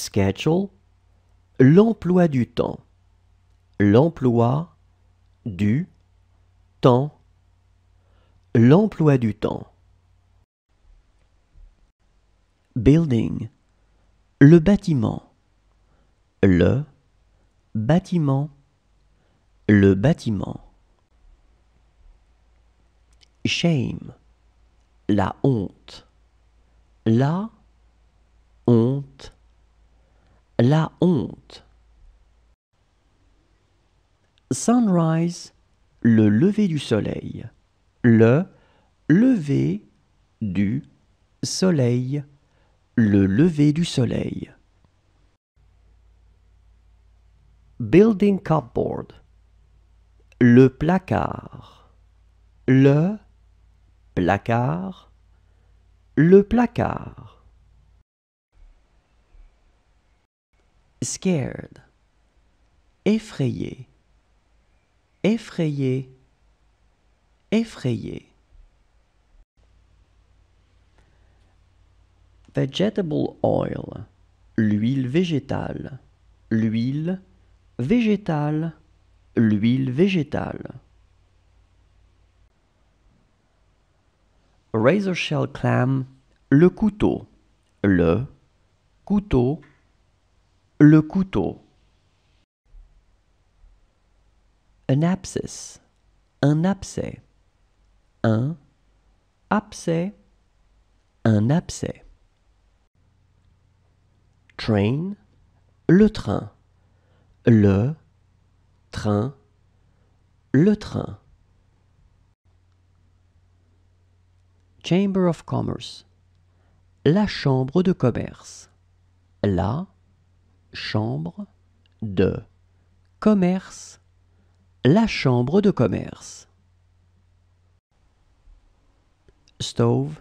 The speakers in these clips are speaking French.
schedule, l'emploi du temps. L'emploi du temps. L'emploi du temps. Building. Le bâtiment. Le bâtiment. Le bâtiment. Shame. La honte. La honte la honte. Sunrise, le lever du soleil. Le lever du soleil. Le lever du soleil. Building cupboard. Le placard. Le placard. Le placard. scared, effrayé, effrayé, effrayé. Vegetable oil, l'huile végétale, l'huile végétale, l'huile végétale. Razor shell clam, le couteau, le couteau le couteau. Un abscess. Un abcès. Un abcès. Un abcès. Train. Le train. Le train. Le train. Chamber of Commerce. La chambre de commerce. La Chambre de commerce. La chambre de commerce. Stove.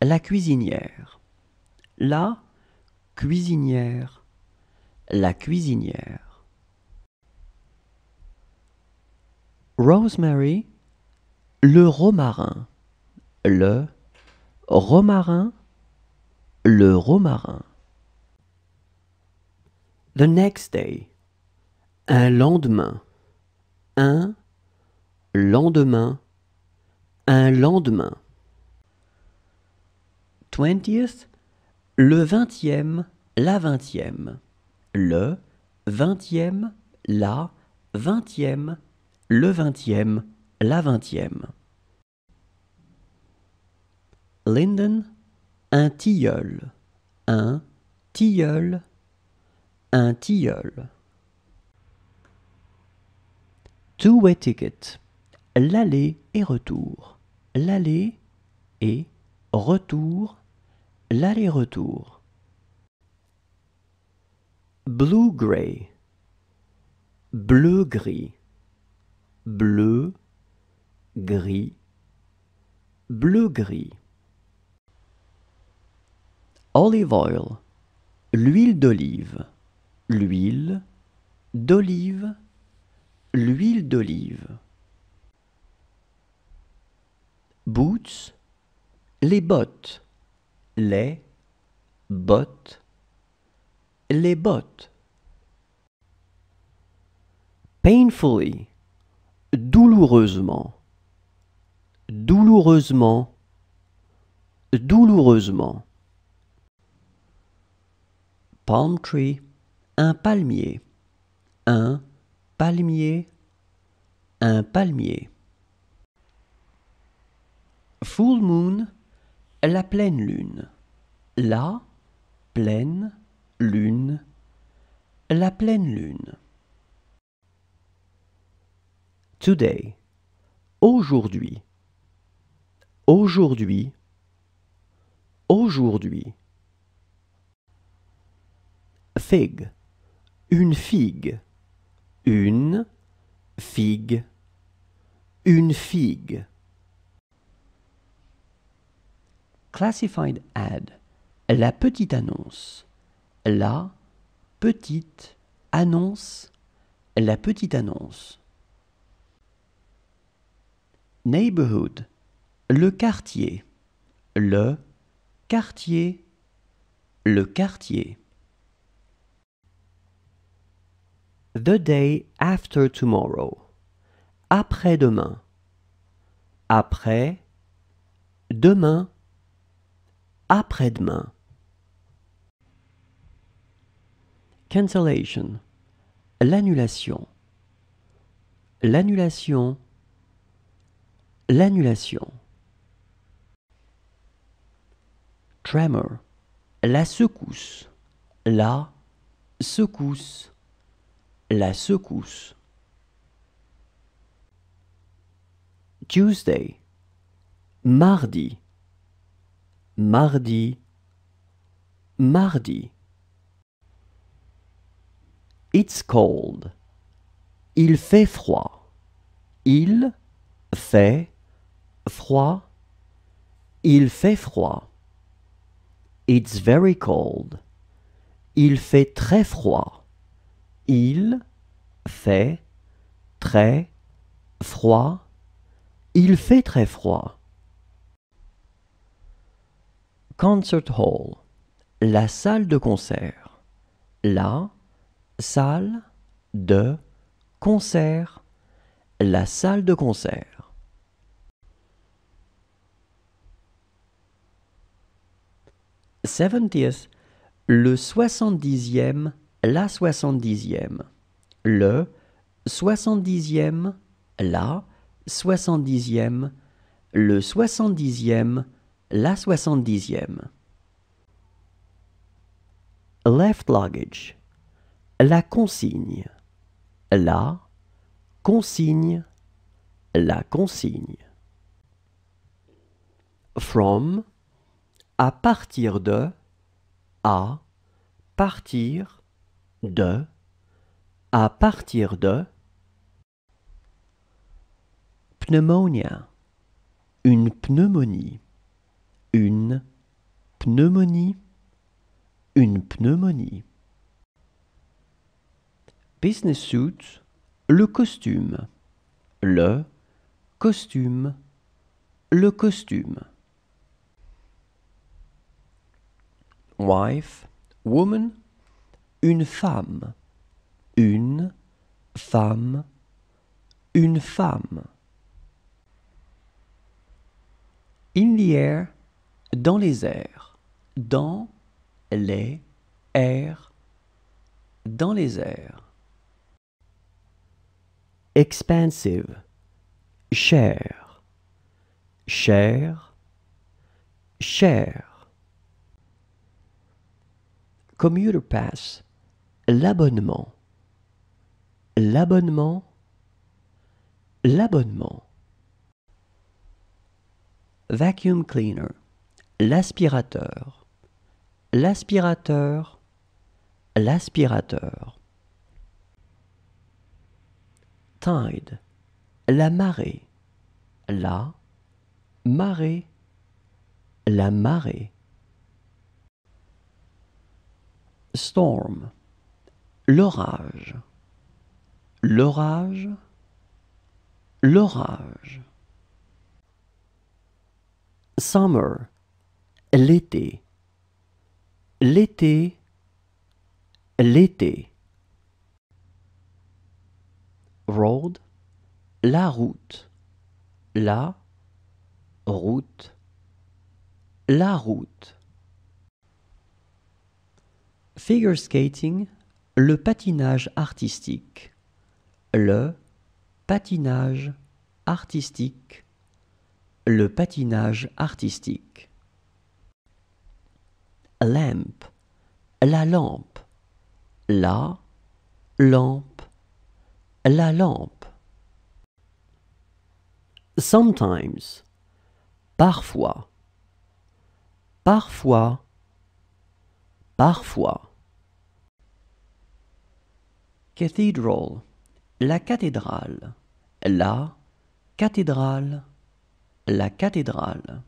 La cuisinière. La cuisinière. La cuisinière. Rosemary. Le romarin. Le romarin. Le romarin. The next day. Un lendemain. Un lendemain. Un lendemain. Twentieth. Le vingtième, la vingtième. Le vingtième, la vingtième. Le vingtième, la vingtième. Linden. Un tilleul. Un tilleul un tilleul. Two-way ticket. L'aller et retour. L'aller et retour. L'aller-retour. Blue-gray. Bleu-gris. Bleu, gris. Bleu-gris. Olive oil. L'huile d'olive l'huile d'olive, l'huile d'olive. Boots, les bottes, les bottes, les bottes. Painfully, douloureusement, douloureusement, douloureusement. Palm tree un palmier, un palmier, un palmier. Full moon, la pleine lune. La pleine lune, la pleine lune. Today, aujourd'hui, aujourd'hui, aujourd'hui. Fig une figue, une figue, une figue. Classified ad, la petite annonce, la petite annonce, la petite annonce. Neighborhood, le quartier, le quartier, le quartier. The day after tomorrow. Après-demain. Après, demain, après-demain. Cancellation. L'annulation. L'annulation. L'annulation. Tremor. La secousse. La secousse. La secousse. Tuesday. Mardi. Mardi. Mardi. It's cold. Il fait froid. Il fait froid. Il fait froid. It's very cold. Il fait très froid. Il fait très froid. Il fait très froid. Concert Hall. La salle de concert. La salle de concert. La salle de concert. Seventieth. Le soixante-dixième la soixante-dixième, le soixante-dixième, la soixante-dixième, le soixante-dixième, la soixante-dixième. Left luggage. La consigne. La consigne. La consigne. From. À partir de. À partir de, à partir de, pneumonia, une pneumonie, une pneumonie, une pneumonie. Business suit, le costume, le costume, le costume. Wife, woman, une femme, une femme, une femme. In the air, dans les airs, dans les airs, dans les airs. Expansive, cher, cher, cher. Commuter pass, L'abonnement. L'abonnement. L'abonnement. Vacuum cleaner. L'aspirateur. L'aspirateur. L'aspirateur. Tide. La marée. La marée. La marée. Storm l'orage, l'orage, l'orage. Summer, l'été, l'été, l'été. Road, la route, la route, la route. Figure skating, le patinage artistique, le patinage artistique, le patinage artistique. Lamp, la lampe, la lampe, la lampe. Sometimes, parfois, parfois, parfois. Cathedral, la cathédrale, la cathédrale, la cathédrale.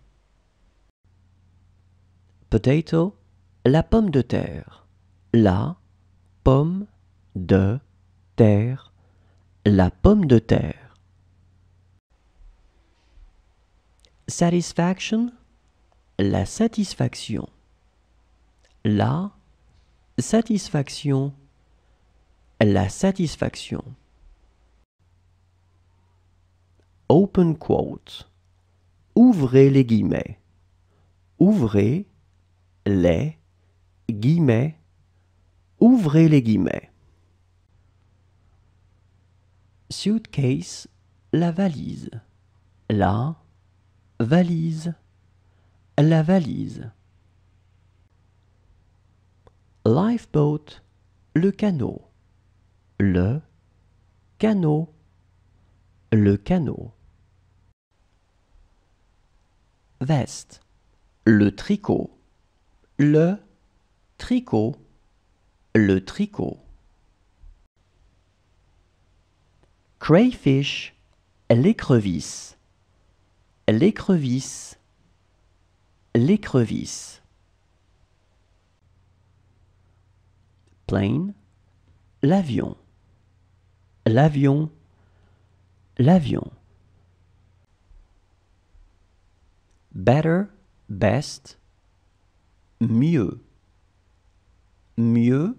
Potato, la pomme de terre, la pomme de terre, la pomme de terre. Satisfaction, la satisfaction, la satisfaction la satisfaction. Open quote. Ouvrez les guillemets. Ouvrez les guillemets. Ouvrez les guillemets. Suitcase, la valise. La valise. La valise. Lifeboat, le canot le canot, le canot. Veste, le tricot, le tricot, le tricot. Crayfish, l'écrevisse, l'écrevisse, l'écrevisse. Plane, l'avion l'avion, l'avion. Better, best, mieux, mieux,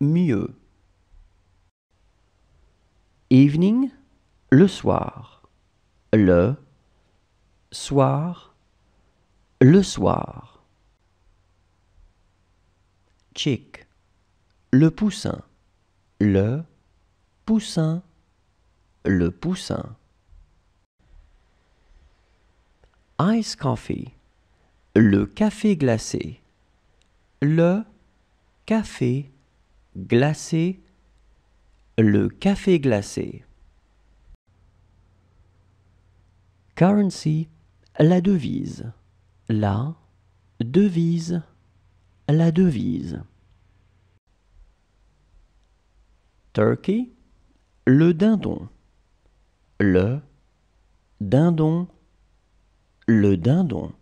mieux. Evening, le soir, le soir, le soir. Chick, le poussin, le poussin, le poussin. Ice coffee, le café glacé, le café glacé, le café glacé. Currency, la devise, la devise, la devise. turkey, le dindon, le dindon, le dindon.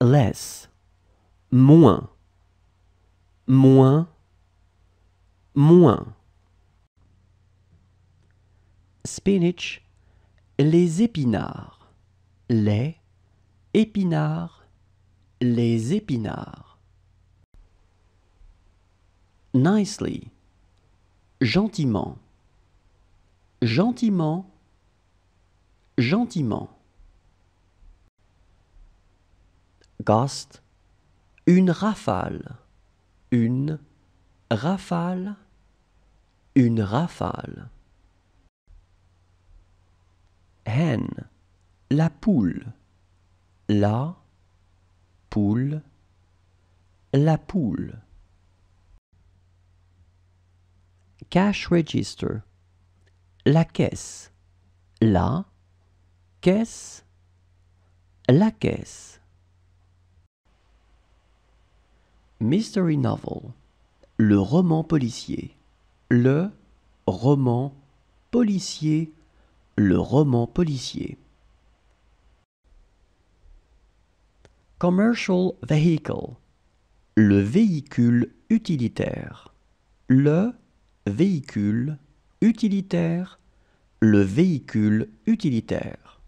Less, moins, moins, moins. Spinach, les épinards, les épinards, les épinards nicely, gentiment, gentiment, gentiment. Gast, une rafale, une rafale, une rafale. Hen, la poule, la poule, la poule. cash register. La caisse. La caisse. La caisse. Mystery novel. Le roman policier. Le roman policier. Le roman policier. Commercial vehicle. Le véhicule utilitaire. Le véhicule utilitaire, le véhicule utilitaire.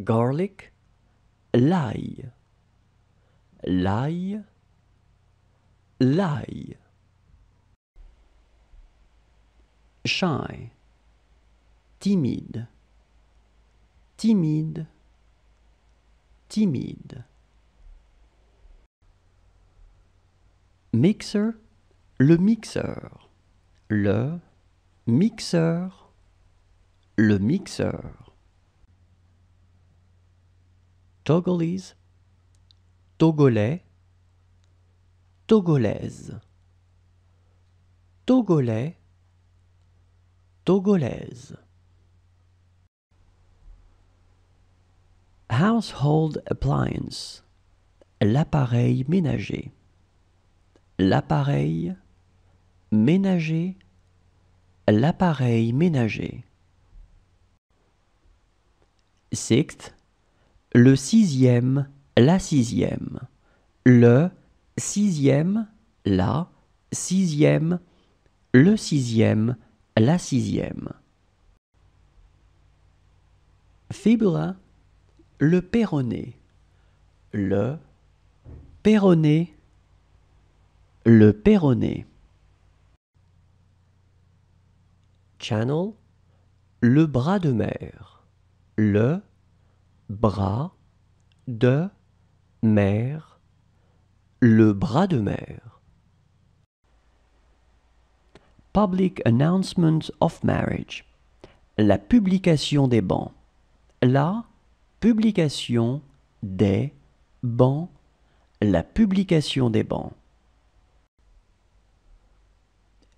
Garlic, l'ail, l'ail, l'ail. Shy, timide, timide, timide. Mixer, le mixeur, le mixeur, le mixeur. Togolese, togolais, togolaise, togolais, togolaise. Household appliance, l'appareil ménager, l'appareil ménager l'appareil ménager. Sixth, le sixième, la sixième. Le sixième, la sixième. Le sixième, la sixième. fibra le perronné. Le perronné, Le perronnet. Channel, le bras de mer. Le bras de mer. Le bras de mer. Public Announcement of Marriage. La publication des bans. La publication des bans.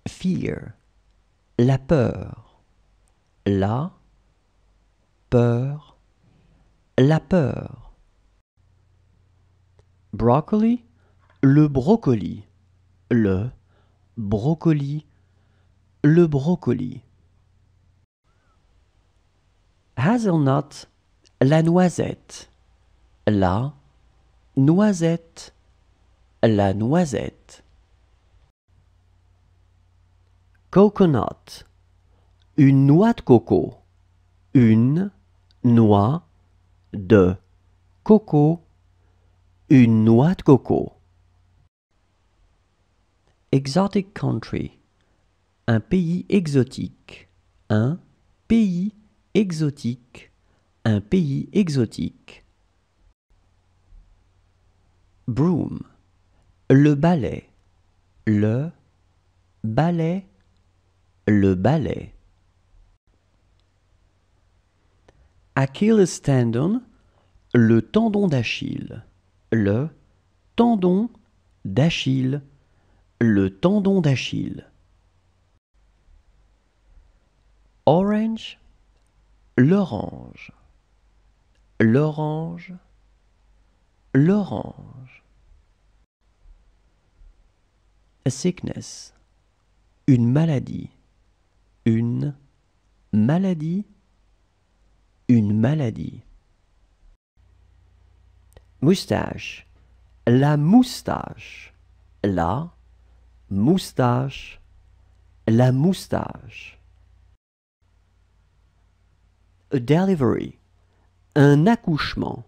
Fear la peur, la peur, la peur. Broccoli, le brocoli, le brocoli, le brocoli. Hazelnut, la noisette, la noisette, la noisette. coconut, une noix de coco, une noix de coco, une noix de coco. Exotic country, un pays exotique, un pays exotique, un pays exotique. Broom, le balai, le balai le ballet. Achilles tendon, le tendon d'Achille. Le tendon d'Achille. Le tendon d'Achille. Orange, l'orange. L'orange, l'orange. sickness, une maladie une maladie, une maladie. Moustache, la moustache, la moustache, la moustache. A delivery, un accouchement,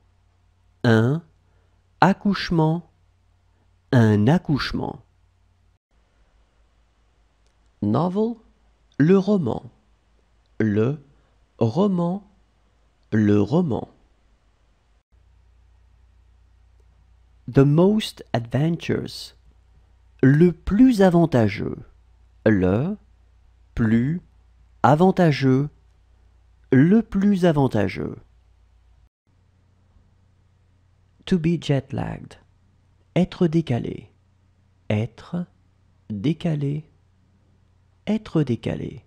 un accouchement, un accouchement. Novel le roman, le roman, le roman. The most adventures, le plus avantageux, le plus avantageux, le plus avantageux. To be jet lagged, être décalé, être décalé être décalé.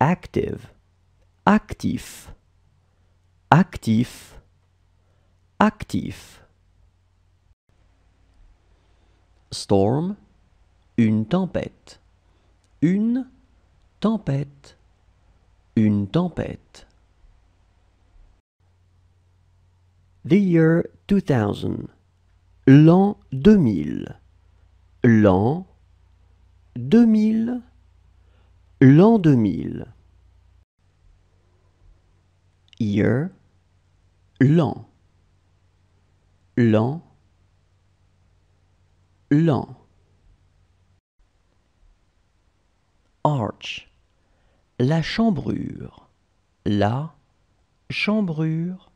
Active, actif, actif, actif. Storm, une tempête, une tempête, une tempête. The year 2000, l'an 2000, l'an 2000, l'an 2000. Year, l'an. L'an, l'an. Arch, la chambrure, la chambrure,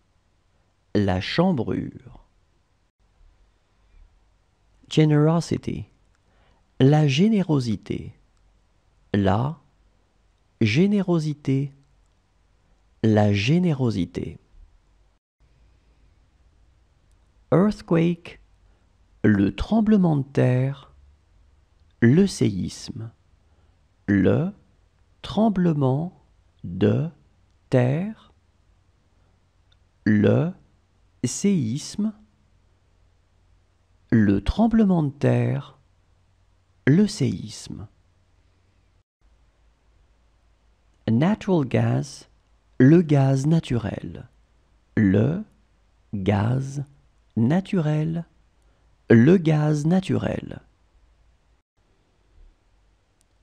la chambrure. Generosity la générosité. La générosité. La générosité. Earthquake. Le tremblement de terre. Le séisme. Le tremblement de terre. Le séisme. Le tremblement de terre le séisme. Natural gas, le gaz naturel. Le gaz naturel. Le gaz naturel.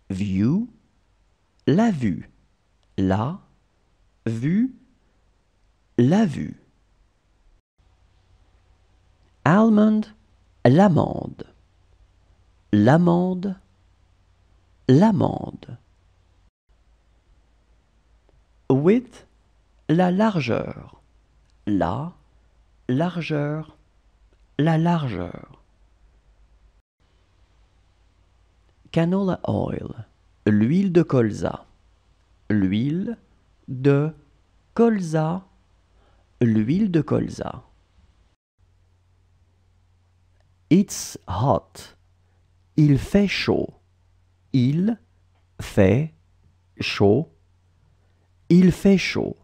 View, la vue. La vue, la vue. Almond, l'amande l'amande, l'amande. Width, la largeur, la largeur, la largeur. Canola oil, l'huile de colza, l'huile de colza, l'huile de colza. It's hot. Il fait chaud. Il fait chaud. Il fait chaud.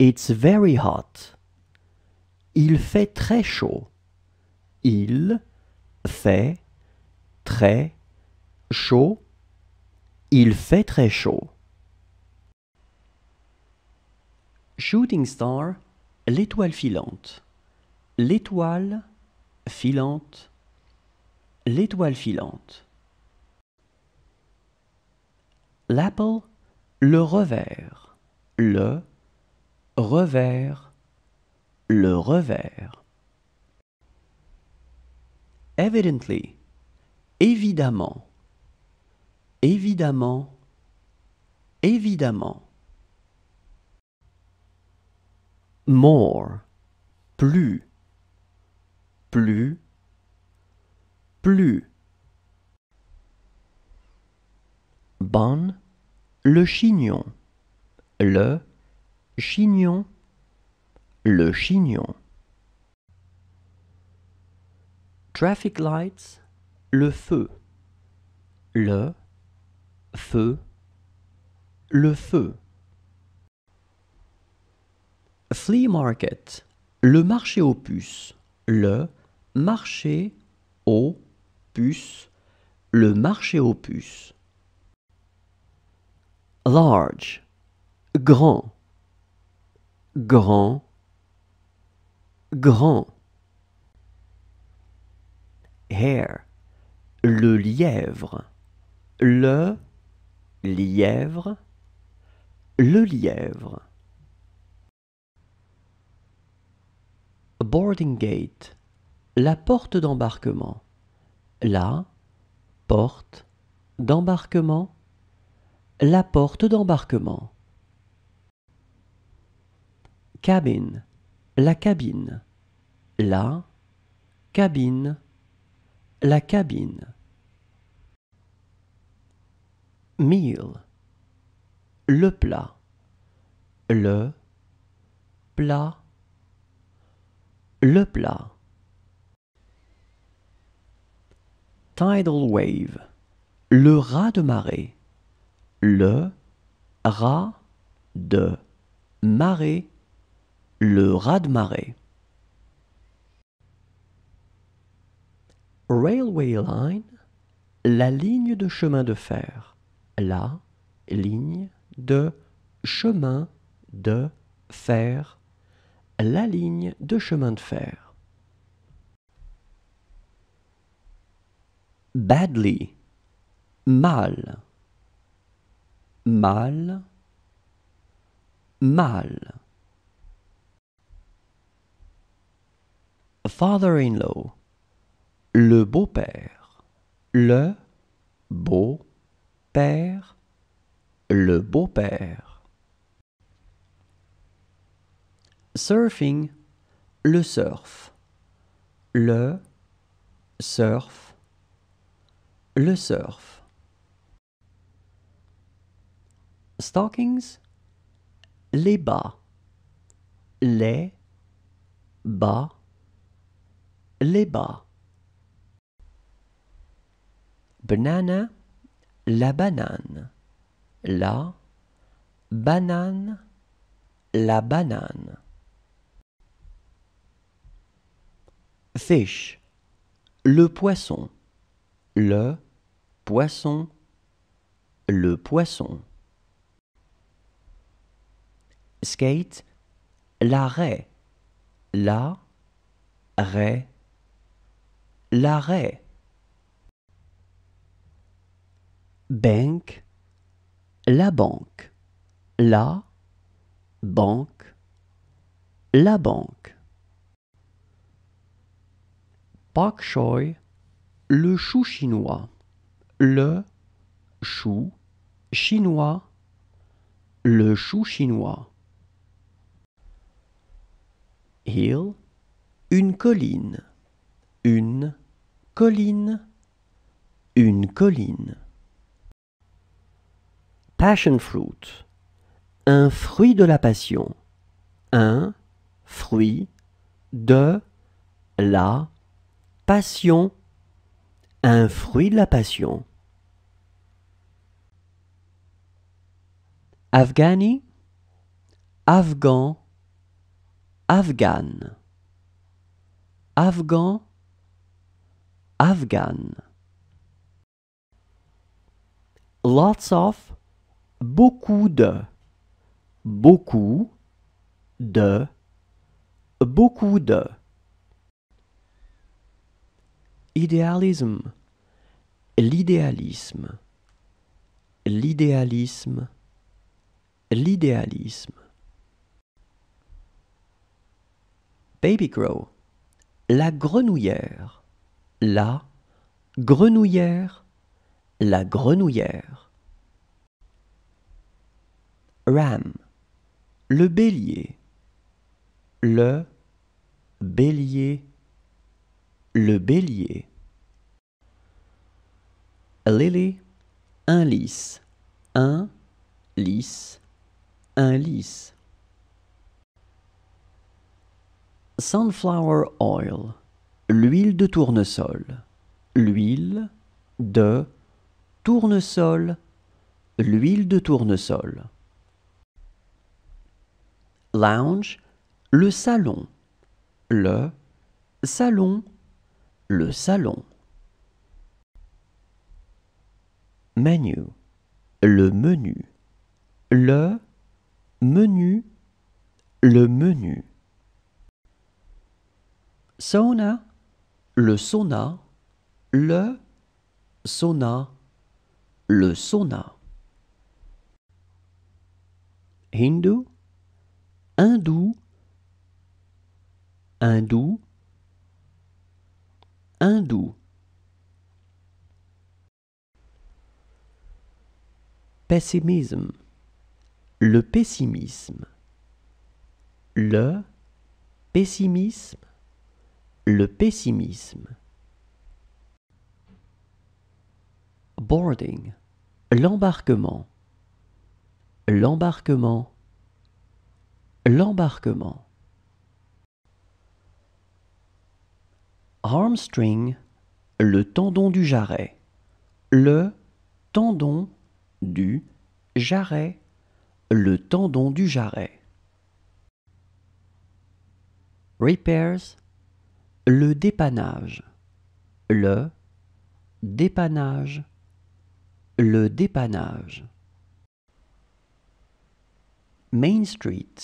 It's very hot. Il fait très chaud. Il fait très chaud. Il fait très chaud. Shooting Star, l'étoile filante. L'étoile filante L'étoile filante. L'apple, le revers. Le revers. Le revers. Evidently. Évidemment. Évidemment. Évidemment. More. Plus. Plus plus. bon, le chignon. Le chignon. Le chignon. Traffic lights, le feu. Le feu. Le feu. Flea market, le marché aux puces. Le marché aux le marché aux puces. Large, grand, grand, grand. Hare, le lièvre, le lièvre, le lièvre. Boarding gate, la porte d'embarquement la porte d'embarquement, la porte d'embarquement. Cabine, la cabine, la cabine, la cabine. Meal, le plat, le plat, le plat. tidal wave, le rat de marée, le rat de marée, le rat de marée. Railway line, la ligne de chemin de fer, la ligne de chemin de fer, la ligne de chemin de fer. badly, mal, mal, mal. Father-in-law, le beau-père, le beau-père, le beau-père. Surfing, le surf, le surf, le surf. Stockings. Les bas. Les bas. Les bas. Banana. La banane. La banane. La banane. Fish. Le poisson le poisson, le poisson. Skate, l'arrêt, la, raie, l'arrêt. Bank, la banque, la, banque, la banque le chou chinois. Le chou chinois. Le chou chinois. Hill, une colline. Une colline. Une colline. Passion fruit. Un fruit de la passion. Un fruit de la passion un fruit de la passion. Afghani, Afghan, Afghane, Afghan, afghan Lots of, beaucoup de, beaucoup de, beaucoup de. L'idéalisme, l'idéalisme, l'idéalisme, l'idéalisme. Baby Crow, la grenouillère, la grenouillère, la grenouillère. Ram, le bélier, le bélier, le bélier lily, un lys, un lys, un lys. Sunflower oil, l'huile de tournesol, l'huile de tournesol, l'huile de tournesol. Lounge, le salon, le salon, le salon. menu, le menu, le menu, le menu. Sauna, le sauna, le sauna, le sauna. Hindou, hindou, hindou, hindou. pessimisme, le pessimisme, le pessimisme, le pessimisme. Boarding, l'embarquement, l'embarquement, l'embarquement. Armstring, le tendon du jarret, le tendon du jarret, le tendon du jarret. Repairs, le dépannage, le dépannage, le dépannage. Main Street,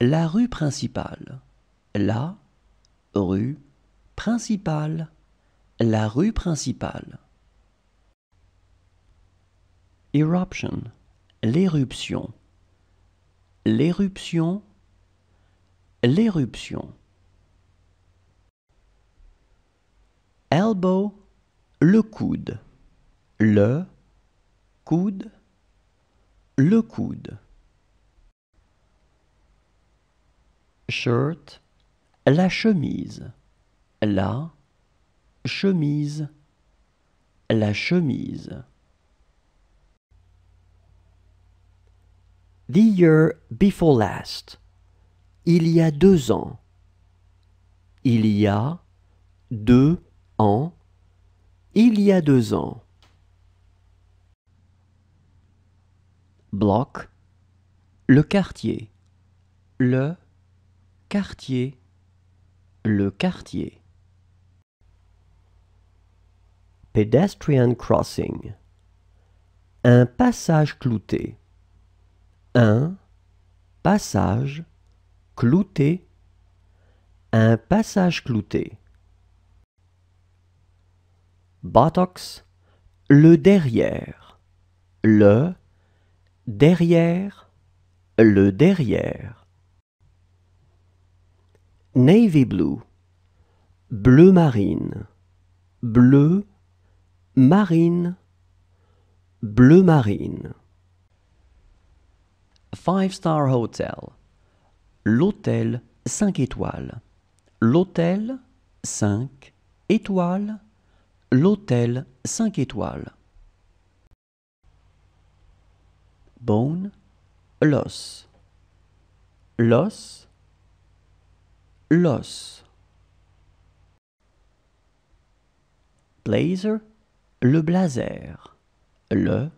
la rue principale, la rue principale, la rue principale. Eruption, l'éruption. L'éruption, l'éruption. Elbow, le coude. Le coude, le coude. Shirt, la chemise. La chemise, la chemise. The year before last. Il y a deux ans. Il y a deux ans. Il y a deux ans. Bloc. Le quartier. Le quartier. Le quartier. Pedestrian crossing. Un passage clouté un passage clouté, un passage clouté. Botox, le derrière, le derrière, le derrière. Navy blue, bleu marine, bleu marine, bleu marine. Five Star Hotel. L'hôtel cinq étoiles. L'hôtel cinq étoiles. L'hôtel 5 étoiles. Bone, los. Los, los. Blazer, le blazer. Le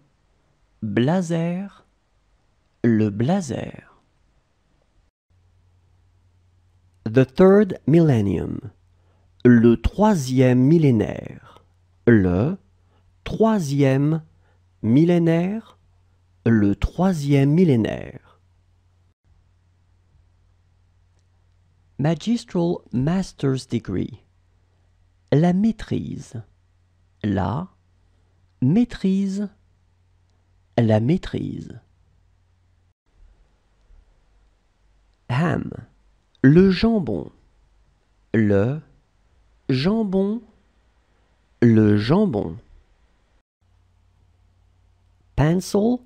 blazer le blazer. The third millennium. Le troisième millénaire. Le troisième millénaire. Le troisième millénaire. Magistral Master's Degree. La maîtrise. La maîtrise. La maîtrise. ham, le jambon, le jambon, le jambon. Pencil,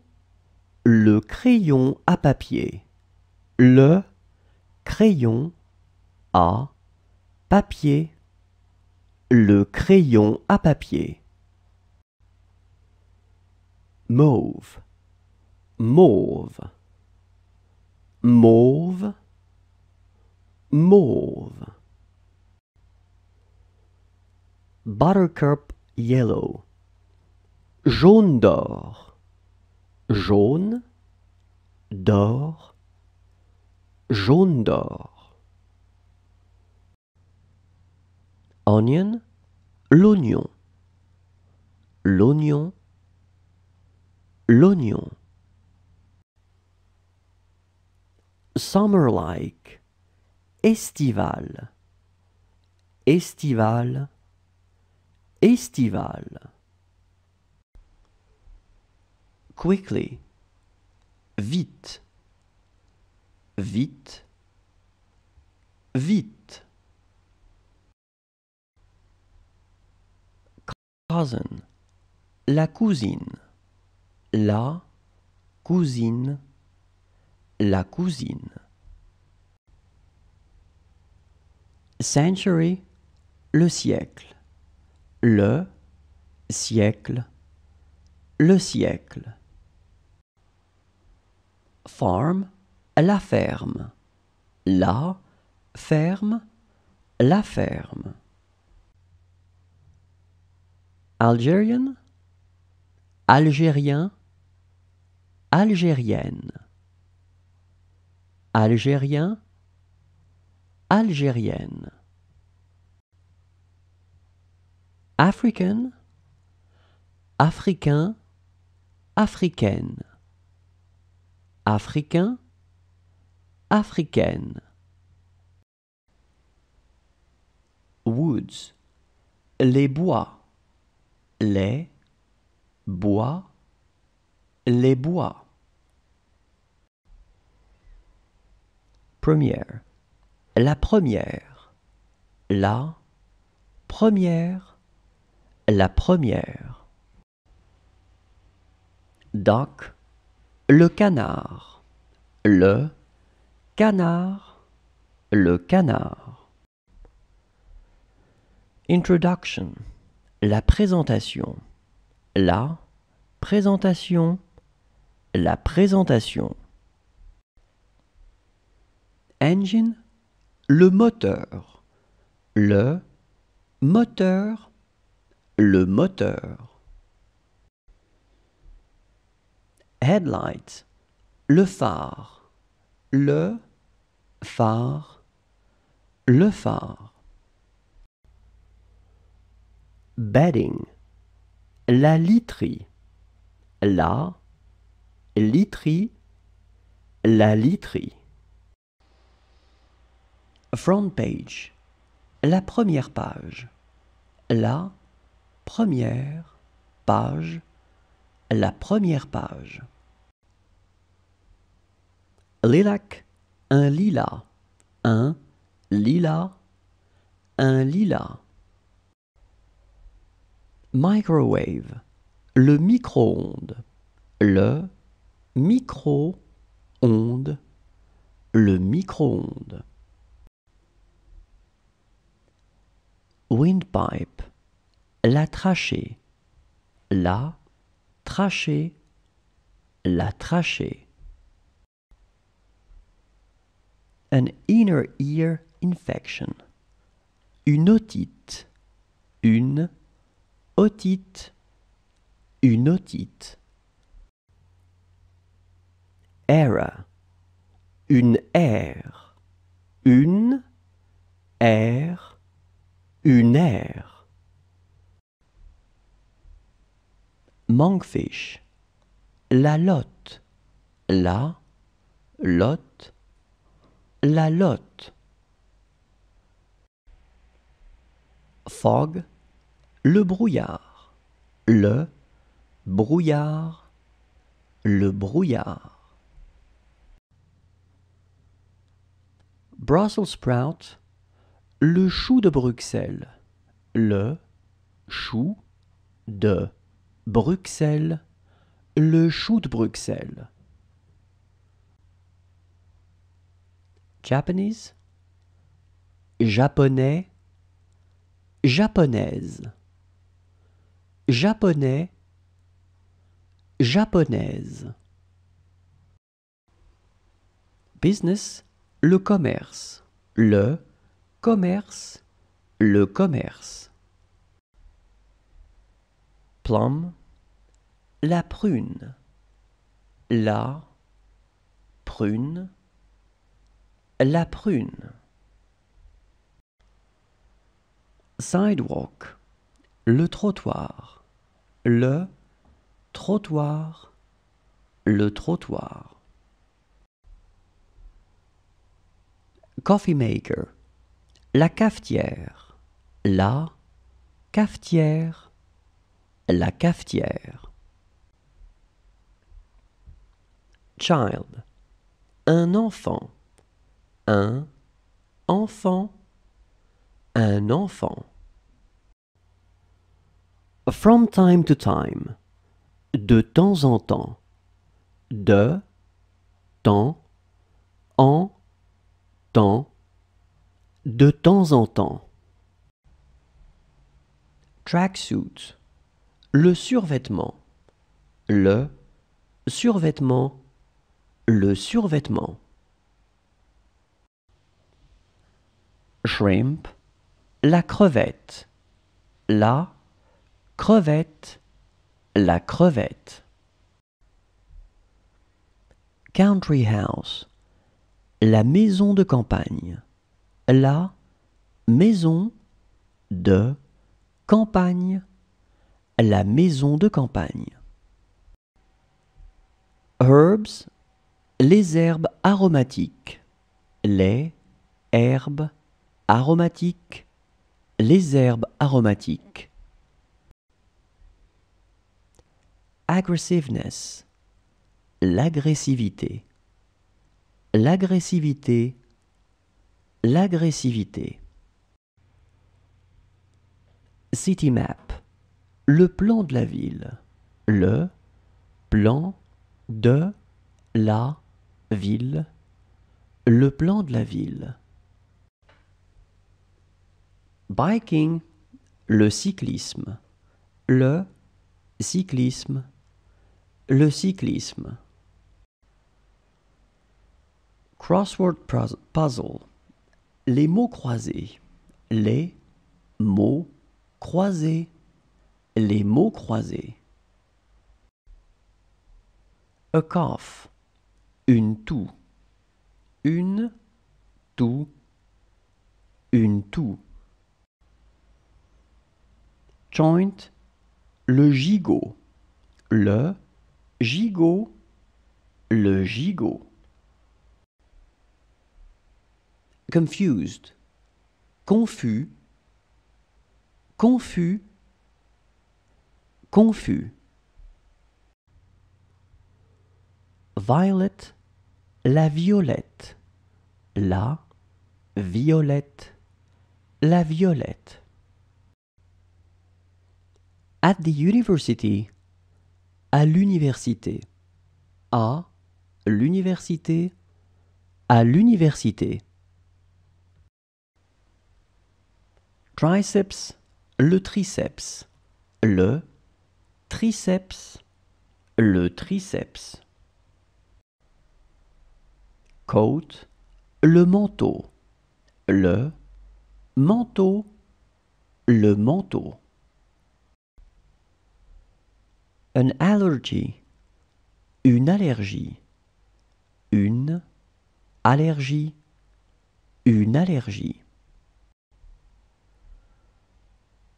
le crayon à papier, le crayon à papier, le crayon à papier. Mauve, mauve mauve, mauve. Buttercup yellow, jaune d'or, jaune d'or, jaune d'or. Onion, l'oignon, l'oignon, l'oignon. summer-like, estival, estival, estival. Quickly, vite, vite, vite. Cousin, la cousine, la cousine. La cousine. Century, le siècle. Le siècle. Le siècle. Farm, la ferme. La ferme, la ferme. Algerian, algérien, algérienne algérien, algérienne. African, africain, africaine. Africain, africaine. Woods, les bois, les bois, les bois. première, la première, la première, la première. Doc, le canard, le canard, le canard. Introduction, la présentation, la présentation, la présentation engine, le moteur, le moteur, le moteur. Headlight, le phare, le phare, le phare. Bedding, la literie, la literie, la literie. Front page. La première page. La première page. La première page. Lilac. Un lilas. Un lilas. Un lilas. Microwave. Le micro-ondes. Le micro-ondes. Le micro-ondes. windpipe, la trachée, la trachée, la trachée. An inner ear infection, une otite, une otite, une otite. Error, une aire. une aire une aire. Monkfish, la lotte, la, lotte, la lotte. Fog, le brouillard, le brouillard, le brouillard. Brussels sprout, le chou de Bruxelles. Le chou de Bruxelles. Le chou de Bruxelles. Japanese. Japonais. Japonaise. Japonais. Japonaise. Business. Le commerce. Le commerce, le commerce. Plum, la prune, la prune, la prune. Sidewalk, le trottoir, le trottoir, le trottoir. Coffee maker, la cafetière, la cafetière, la cafetière. Child, un enfant, un enfant, un enfant. From time to time, de temps en temps, de temps en temps de temps en temps. suit. Le survêtement. Le survêtement. Le survêtement. Shrimp. La crevette. La crevette. La crevette. Country house. La maison de campagne la maison de campagne, la maison de campagne. Herbs, les herbes aromatiques, les herbes aromatiques, les herbes aromatiques. Aggressiveness, l'agressivité, l'agressivité L'agressivité. City Map. Le plan de la ville. Le plan de la ville. Le plan de la ville. Biking. Le cyclisme. Le cyclisme. Le cyclisme. Crossword puzzle. Les mots croisés. Les mots croisés. Les mots croisés. A cough. Une toux. Une toux. Une toux. Joint. Le gigot. Le gigot. Le gigot. confused, confus, confus, confus. Violet, la violette, la violette, la violette. At the university, à l'université, à l'université, à l'université. triceps, le triceps, le triceps, le triceps. Coat, le manteau, le manteau, le manteau. An allergy, une allergie, une allergie, une allergie.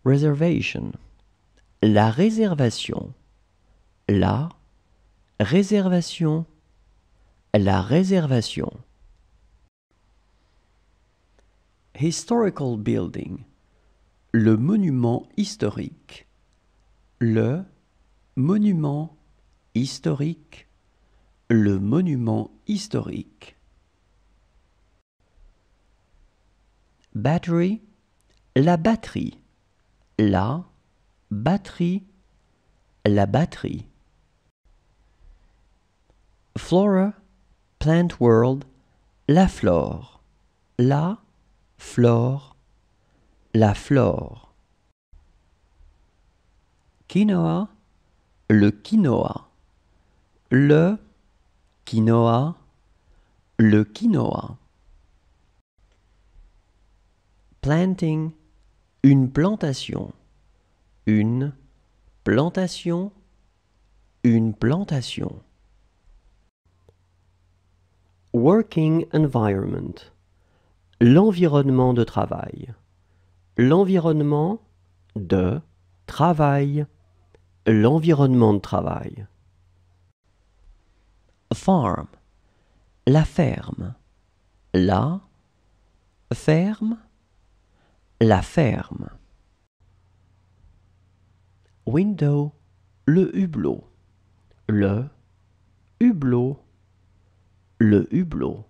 reservation. La réservation. La réservation. La réservation. Historical building. Le monument historique. Le monument historique. Le monument historique. Battery. La batterie la batterie, la batterie. Flora, plant world, la flore, la flore, la flore. Quinoa, le quinoa, le quinoa, le quinoa. Planting, une plantation, une plantation, une plantation. Working environment. L'environnement de travail. L'environnement de travail. L'environnement de travail. Farm. La ferme. La ferme la ferme. Window, le hublot. Le hublot. Le hublot.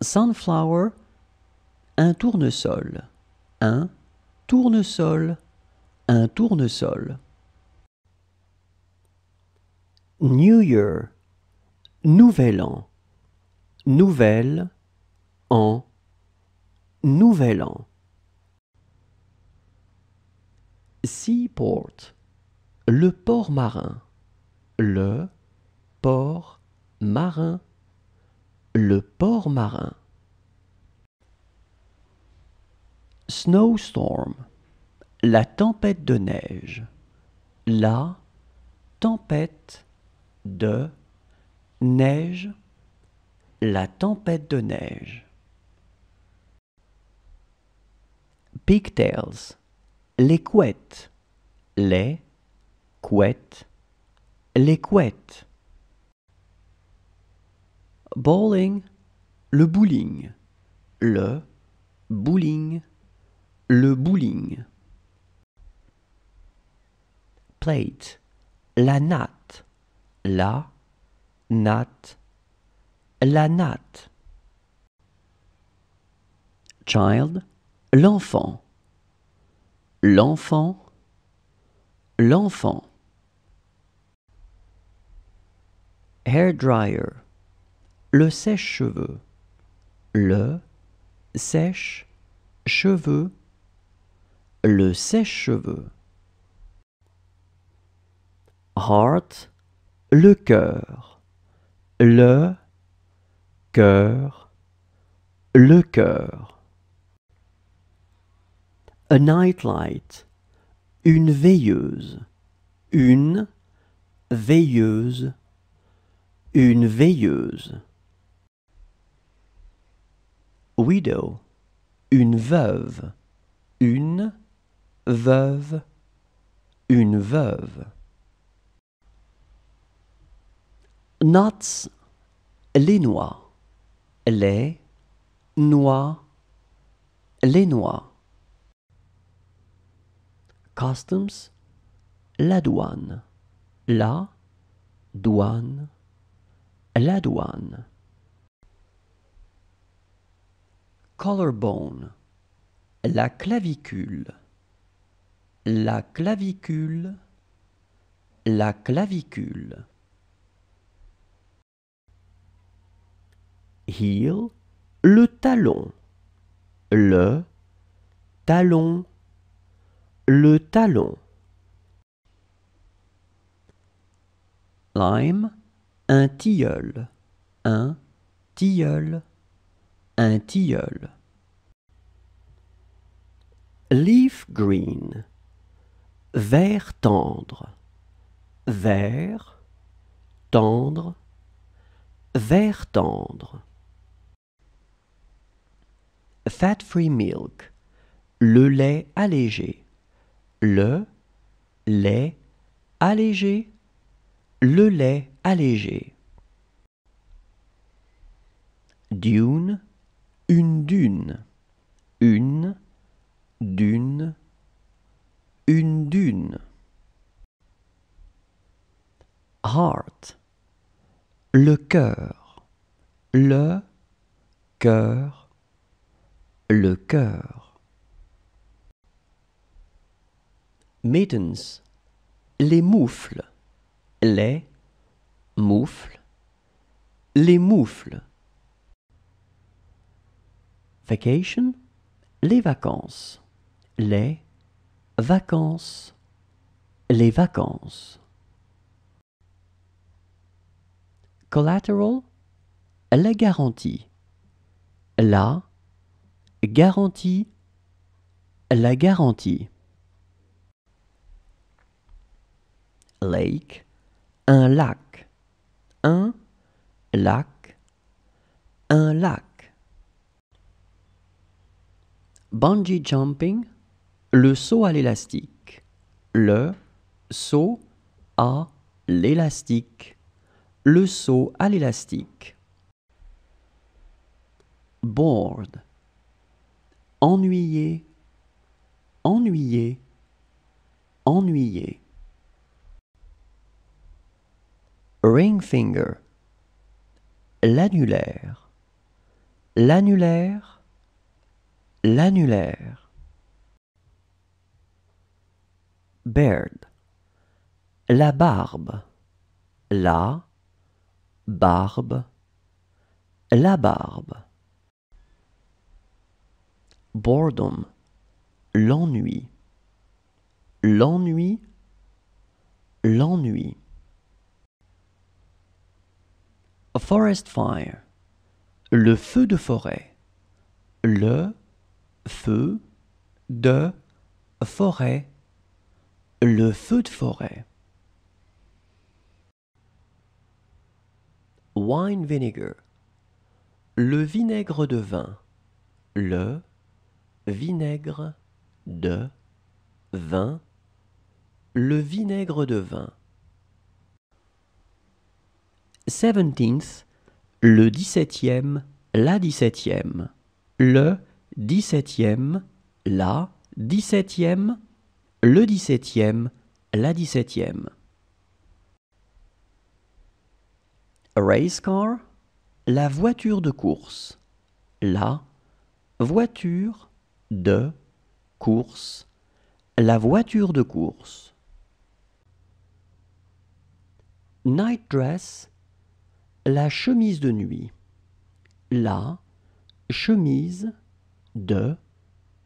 Sunflower, un tournesol. Un tournesol. Un tournesol. New Year, nouvel an. Nouvelle nouvel an. Seaport, le port marin, le port marin, le port marin. Snowstorm, la tempête de neige, la tempête de neige, la tempête de neige. pigtails, les couettes, les couettes, les couettes. Bowling, le bowling, le bowling, le bowling. Plate, la natte, la natte, la natte. Child, l'enfant, l'enfant, l'enfant. Hair le sèche-cheveux, le sèche-cheveux, le sèche-cheveux. Heart, le cœur, le cœur, le cœur a nightlight, une veilleuse, une veilleuse, une veilleuse. Widow, une veuve, une veuve, une veuve. Nuts, les noix, les noix, les noix customs, la douane, la douane, la douane. Collarbone, la clavicule, la clavicule, la clavicule. Heel, le talon, le talon le talon. Lime, un tilleul, un tilleul, un tilleul. Leaf green, vert tendre, vert tendre, vert tendre. Fat-free milk, le lait allégé le lait allégé, le lait allégé. Dune, une dune, une dune, une dune. Heart, le cœur, le cœur, le cœur. Maidens, les moufles, les moufles, les moufles. Vacation, les vacances, les vacances, les vacances. Collateral, la garantie, la garantie, la garantie. lake, un lac, un lac, un lac. Bungee jumping, le saut à l'élastique, le saut à l'élastique, le saut à l'élastique. Bored, ennuyé, ennuyé, ennuyé. ring finger, l'annulaire, l'annulaire, l'annulaire. Beard, la barbe, la barbe, la barbe. Boredom, l'ennui, l'ennui, l'ennui. forest fire. Le feu de forêt. Le feu de forêt. Le feu de forêt. Wine vinegar. Le vinaigre de vin. Le vinaigre de vin. Le vinaigre de vin le 17e, la 17e, le 17e, la 17e, le 17e, la 17e. Race car, la voiture de course. La voiture de course. La voiture de course. Night dress, la chemise de nuit. La chemise de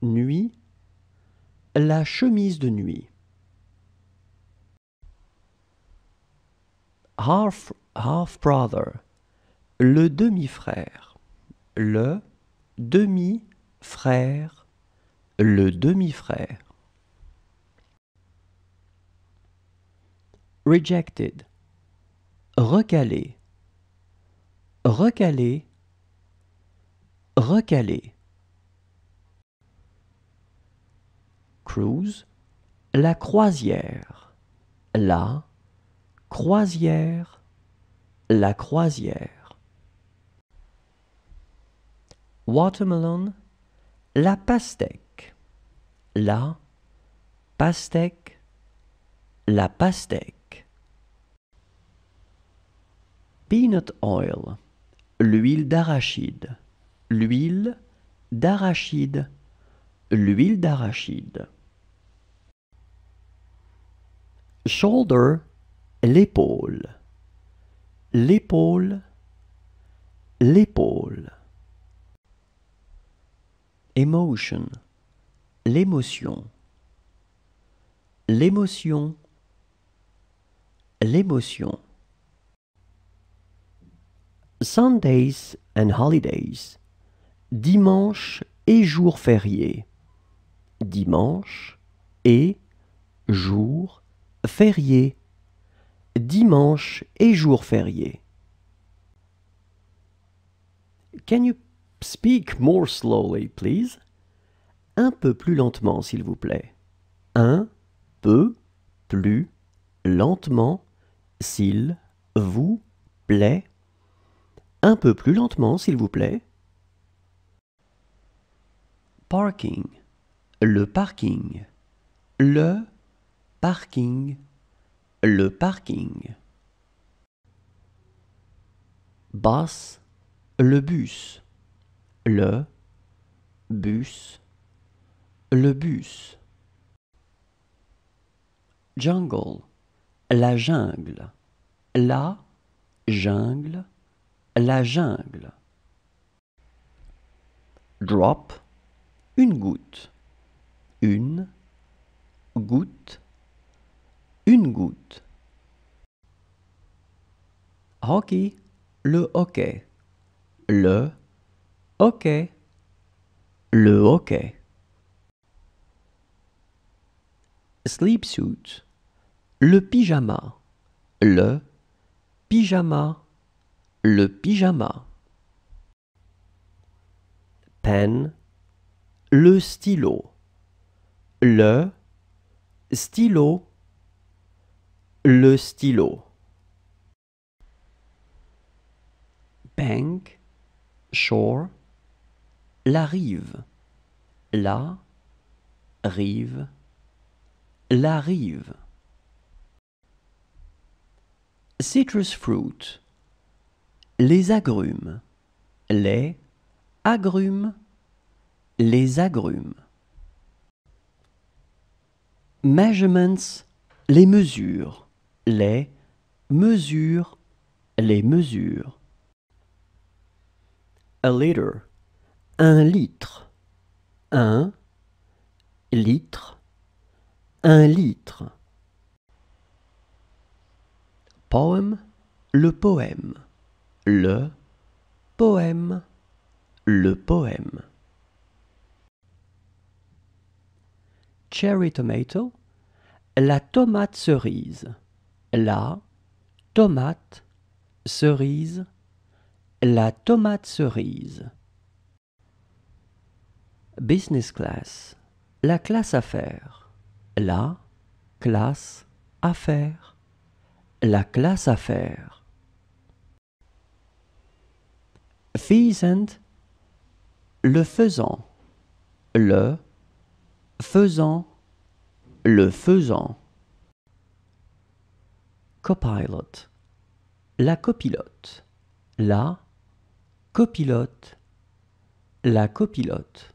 nuit. La chemise de nuit. Half, brother. Le demi-frère. Le demi-frère. Le demi-frère. Rejected. Recalé recaler, recaler. Cruise, la croisière, la croisière, la croisière. Watermelon, la pastèque, la pastèque, la pastèque. Peanut oil l'huile d'arachide, l'huile d'arachide, l'huile d'arachide. Shoulder, l'épaule, l'épaule, l'épaule. Emotion, l'émotion, l'émotion, l'émotion. Sundays and holidays. Dimanche et jour férié. Dimanche et jour férié. Dimanche et jour férié. Can you speak more slowly, please? Un peu plus lentement, s'il vous plaît. Un peu plus lentement, s'il vous plaît. Un peu plus lentement, s'il vous plaît. Parking. Le parking. Le parking. Le parking. Bus. Le bus. Le bus. Le bus. Jungle. La jungle. La jungle la jungle. Drop, une goutte, une goutte, une goutte. Hockey, le hockey, le hockey, le hockey. Sleep suit, le pyjama, le pyjama le pyjama. Pen, le stylo. Le stylo. Le stylo. Bank, shore. La rive. La rive. La rive. Citrus fruit les agrumes. Les agrumes. Les agrumes. Measurements. Les mesures. Les mesures. Les mesures. A liter. Un litre. Un litre. Un litre. Poem. Le poème le poème, le poème. Cherry tomato, la tomate cerise, la tomate cerise, la tomate cerise. Business class, la classe affaire, la classe affaire, la classe affaire. Faisant, le faisant, le faisant, le faisant. Copilot, la copilote, la copilote, la copilote.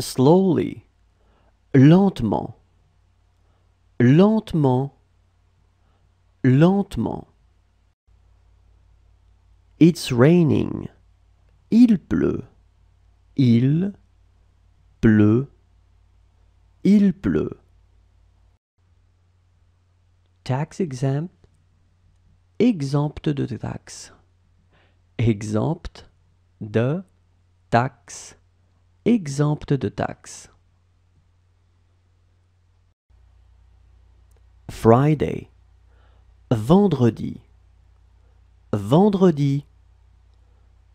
Slowly, lentement, lentement, lentement. It's raining. Il pleut. Il pleut. Il pleut. Tax exempt. Exempt de taxe. Exempt de taxe. Exempt de taxe. Friday. Vendredi vendredi,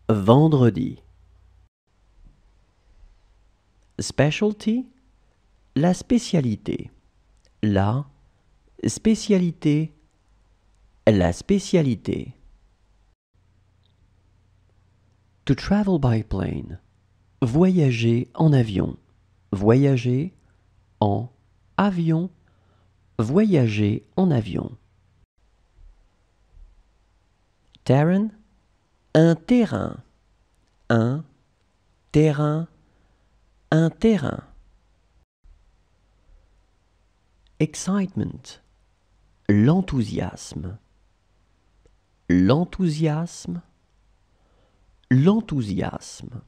vendredi. Specialty, la spécialité, la spécialité, la spécialité. To travel by plane, voyager en avion, voyager en avion, voyager en avion. terrain, un terrain, un terrain, un terrain. Excitement, l'enthousiasme, l'enthousiasme, l'enthousiasme.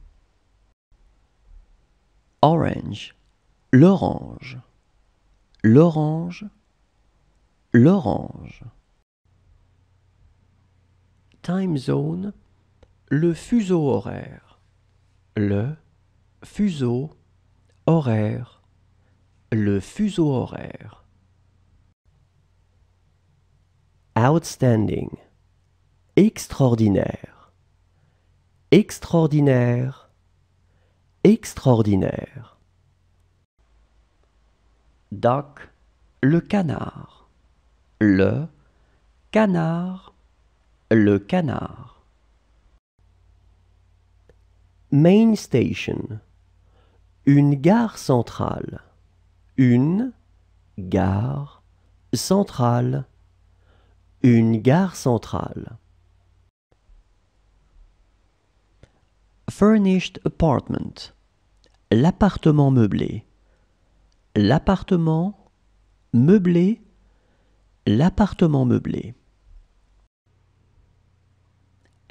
Orange, l'orange, l'orange, l'orange time zone, le fuseau horaire. Le fuseau horaire. Le fuseau horaire. Outstanding. Extraordinaire. Extraordinaire. Extraordinaire. Doc, le canard. Le canard le canard. Main Station. Une gare centrale. Une gare centrale. Une gare centrale. Furnished apartment. L'appartement meublé. L'appartement meublé. L'appartement meublé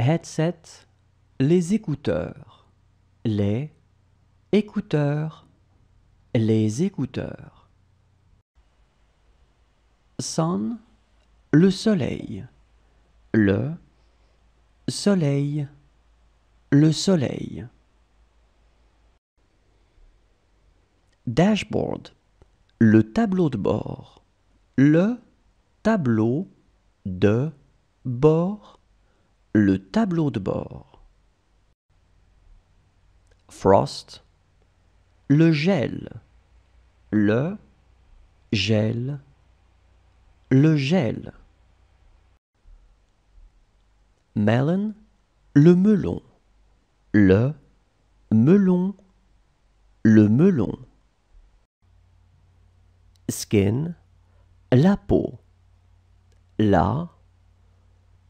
headset, les écouteurs, les écouteurs, les écouteurs. Sun, le soleil, le soleil, le soleil. Dashboard, le tableau de bord, le tableau de bord le tableau de bord. Frost, le gel, le gel, le gel. Melon, le melon, le melon, le melon. Skin, la peau, la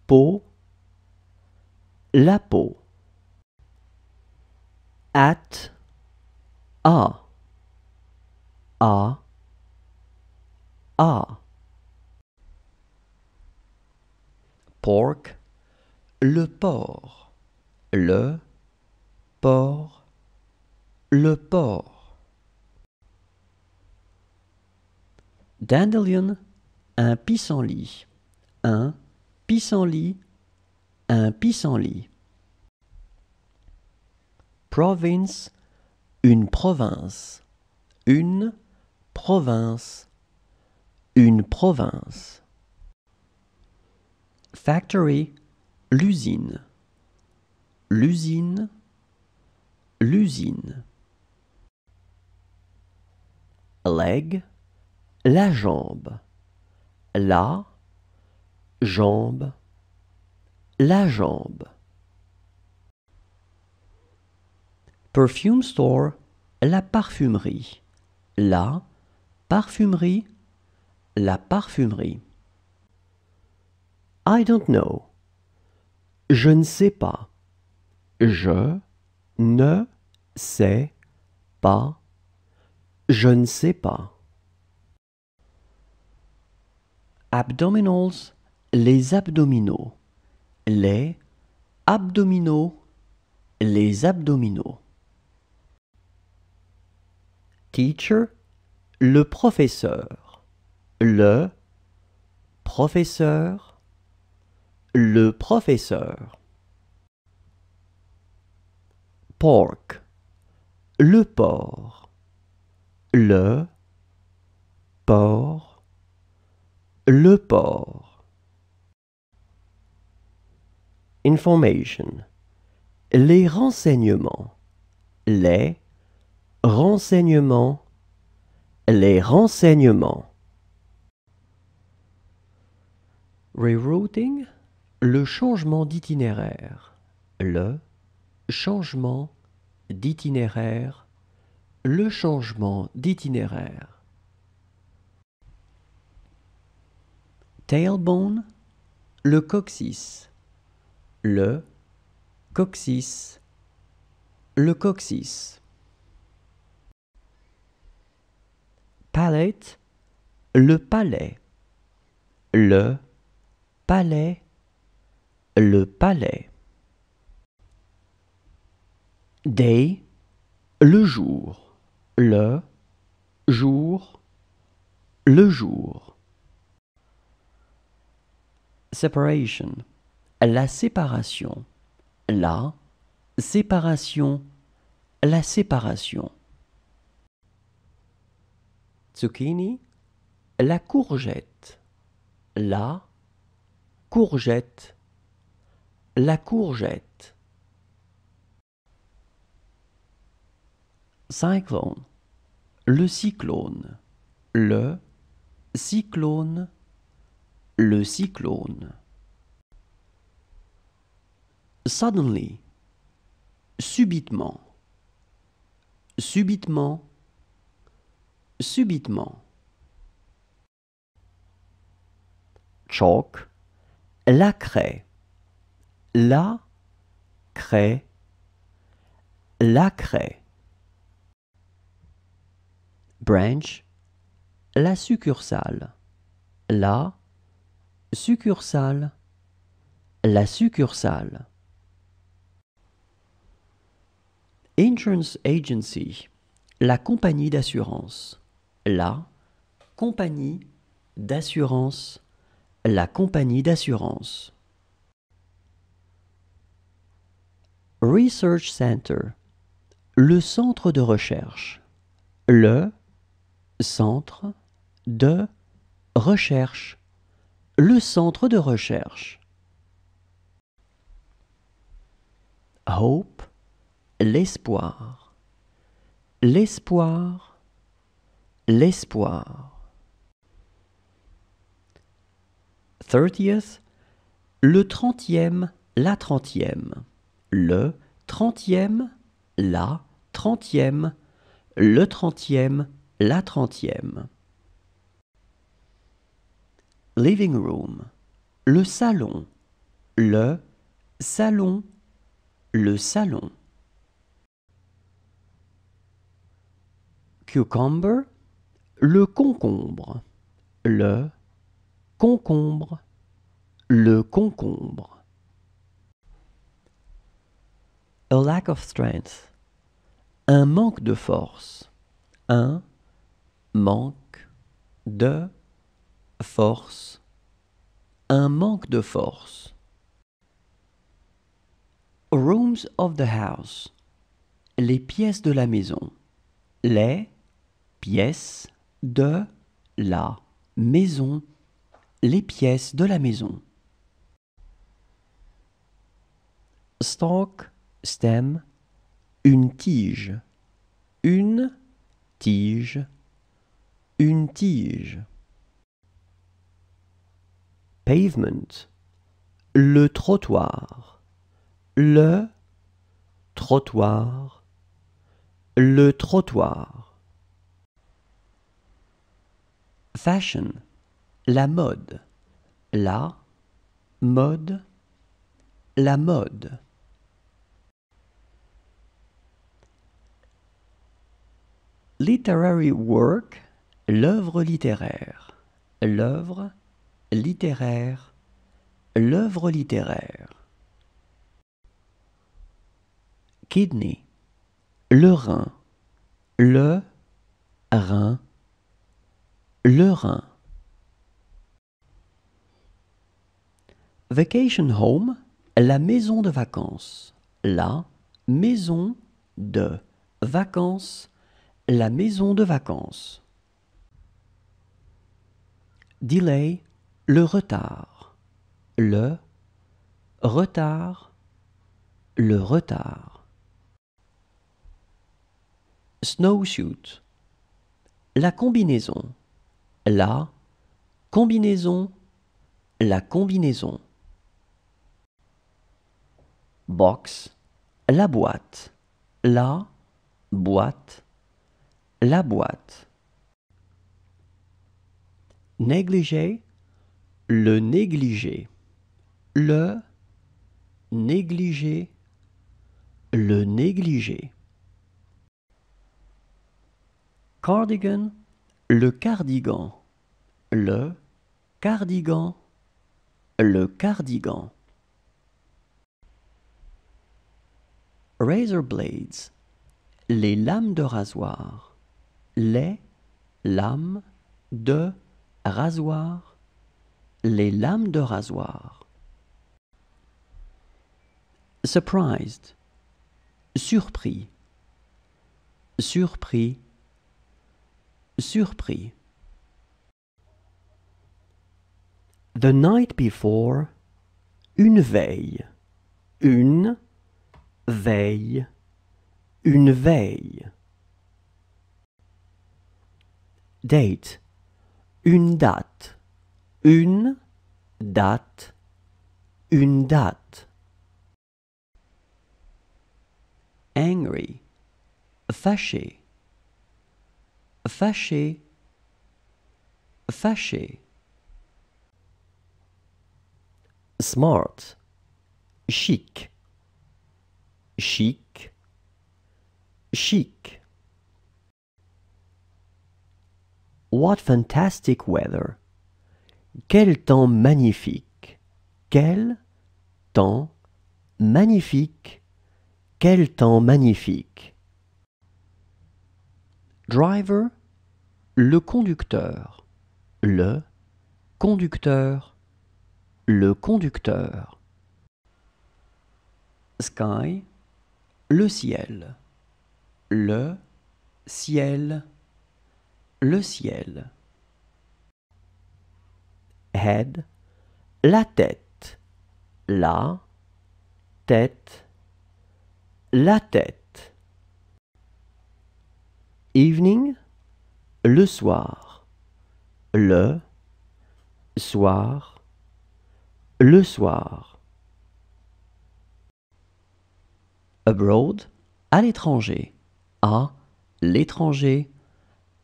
peau la peau. At, a, a, a. Pork, le porc, le porc, le porc. Dandelion, un pissenlit, un pissenlit, un pissenlit. Province, une province, une province, une province. Factory, l'usine, l'usine, l'usine. Leg, la jambe, la jambe la jambe. Perfume store, la parfumerie. La parfumerie, la parfumerie. I don't know. Je ne sais pas. Je ne sais pas. Je ne sais pas. Abdominals, les abdominaux les abdominaux, les abdominaux. Teacher, le professeur, le professeur, le professeur. Pork, le porc, le porc, le porc. information. Les renseignements. Les renseignements. Les renseignements. Rerouting, le changement d'itinéraire. Le changement d'itinéraire. Le changement d'itinéraire. Tailbone, le coccyx le coccyx, le coccyx. Palette, le palais, le palais, le palais. Day, le jour, le jour, le jour. Separation la séparation, la séparation, la séparation. Zucchini, la courgette, la courgette, la courgette. Cyclone, le cyclone, le cyclone, le cyclone. Suddenly, subitement, subitement, subitement. Chalk, la craie, la craie, la craie. Branch, la succursale, la succursale, la succursale. Insurance Agency, la compagnie d'assurance. La compagnie d'assurance. La compagnie d'assurance. Research Center, le centre de recherche. Le centre de recherche. Le centre de recherche. Hope l'espoir, l'espoir, l'espoir. Thirtieth, le trentième, la trentième, le trentième, la trentième, le trentième, la trentième. Living room, le salon, le salon, le salon. cucumber, le concombre, le concombre, le concombre. A lack of strength. Un manque de force. Un manque de force. Un manque de force. Rooms of the house. Les pièces de la maison. Les pièces de la maison. Les pièces de la maison. Stalk, stem, une tige, une tige, une tige. Pavement, le trottoir, le trottoir, le trottoir. Fashion, la mode, la mode, la mode. Literary work, l'œuvre littéraire, l'œuvre littéraire, l'œuvre littéraire. Kidney, le rein, le rein. Le Rhin. Vacation home, la maison de vacances. La maison de vacances. La maison de vacances. Delay, le retard. Le retard. Le retard. Snowsuit, la combinaison la combinaison, la combinaison. Box, la boîte, la boîte, la boîte. Négliger, le négliger, le négliger, le négliger. Cardigan, le cardigan, le cardigan, le cardigan. Razor blades, les lames de rasoir, les lames de rasoir, les lames de rasoir. Surprised, surpris, surpris surpris. The night before, une veille, une veille, une veille. Date, une date, une date, une date. Angry, fâché fâché, fâché. Smart, chic, chic, chic. What fantastic weather! Quel temps magnifique! Quel temps magnifique! Quel temps magnifique! driver, le conducteur, le conducteur, le conducteur. Sky, le ciel, le ciel, le ciel. Head, la tête, la tête, la tête evening, le soir, le soir, le soir. Abroad, à l'étranger, à l'étranger,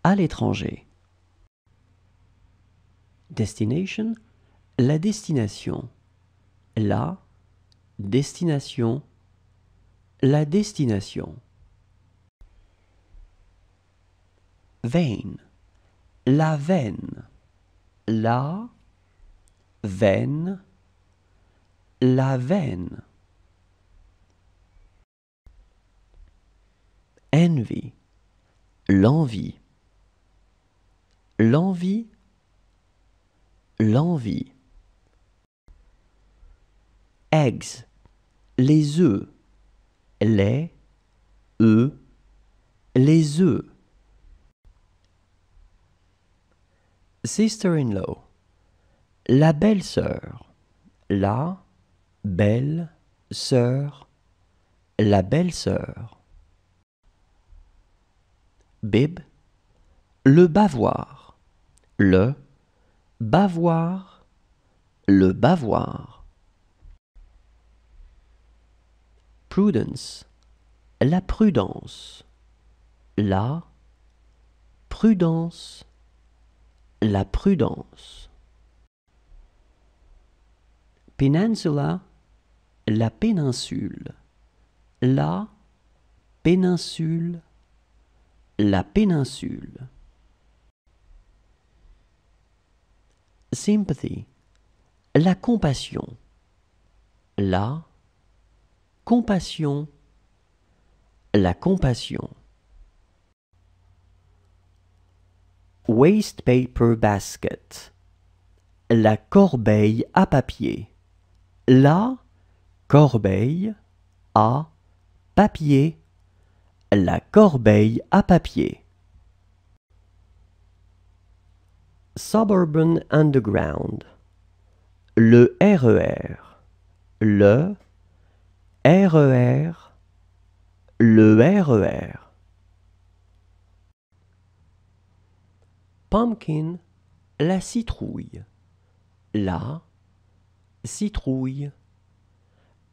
à l'étranger. Destination, la destination, la destination, la destination. veine, la veine, la veine, la veine. Envy, l'envie, l'envie, l'envie. Eggs, les œufs, les, œufs, les œufs. sister-in-law, la belle-sœur, la belle-sœur, la belle-sœur. Bib, le bavoir, le bavoir, le bavoir. Prudence, la prudence, la prudence la prudence. Peninsula, la péninsule. La péninsule, la péninsule. Sympathy, la compassion. La compassion, la compassion. Waste paper basket. La corbeille à papier. La corbeille à papier. La corbeille à papier. Suburban Underground. Le RER. E Le RER. E Le RER. E pumpkin, la citrouille. La citrouille.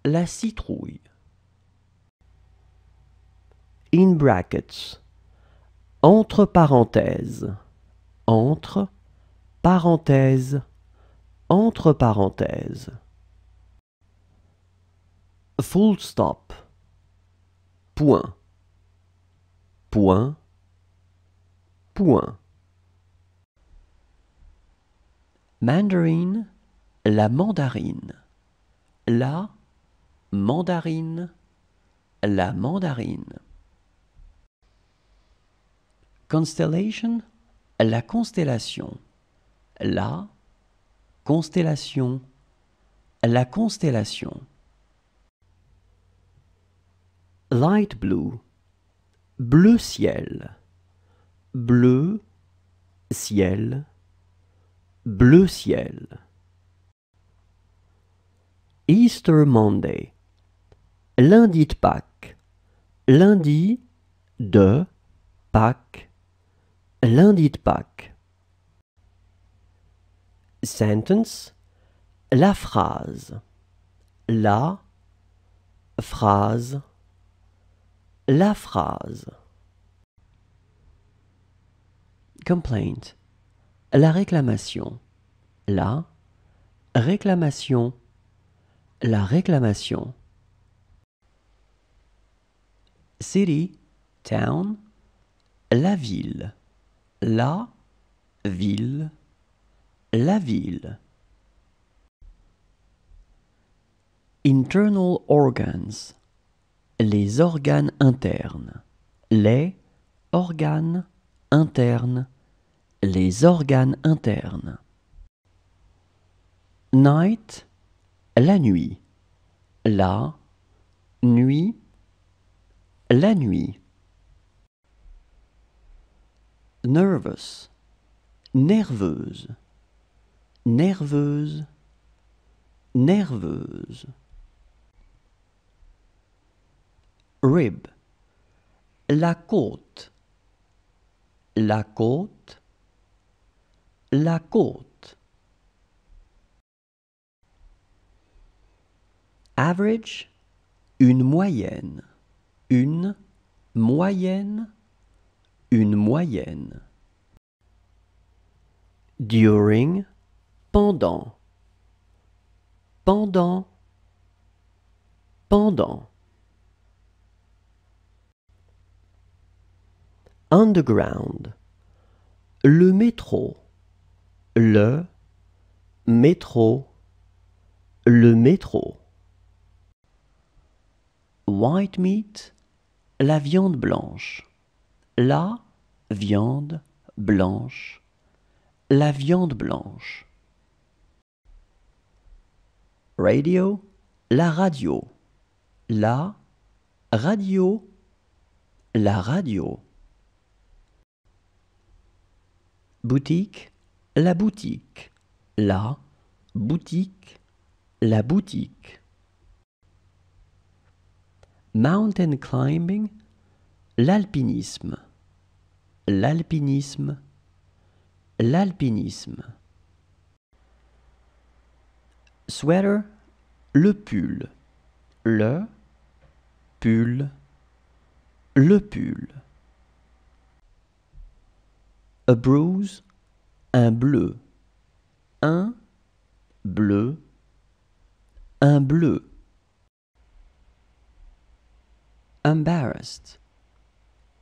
La citrouille. In brackets. Entre parenthèses. Entre parenthèses. Entre parenthèses. Full stop. Point. Point. Point. Mandarine, la mandarine. La mandarine, la mandarine. Constellation, la constellation. La constellation, la constellation. Light blue, bleu ciel, bleu ciel bleu ciel. Easter Monday. Lundi de Pâques. Lundi de Pâques. Lundi de Pâques. Sentence. La phrase. La phrase. La phrase. Complaint la réclamation, la réclamation, la réclamation. City, town, la ville, la ville, la ville. Internal organs, les organes internes, les organes internes les organes internes. Night, la nuit. La, nuit, la nuit. Nervous, nerveuse, nerveuse, nerveuse. Rib, la côte, la côte, la côte. Average, une moyenne, une moyenne, une moyenne. During, pendant, pendant, pendant. Underground, le métro le métro, le métro. White meat, la viande blanche. La viande blanche. La viande blanche. Radio, la radio. La radio. La radio. Boutique, la boutique, la boutique, la boutique. Mountain climbing, l'alpinisme, l'alpinisme, l'alpinisme. Sweater, le pull, le pull, le pull. A bruise, un bleu, un bleu, un bleu. Embarrassed,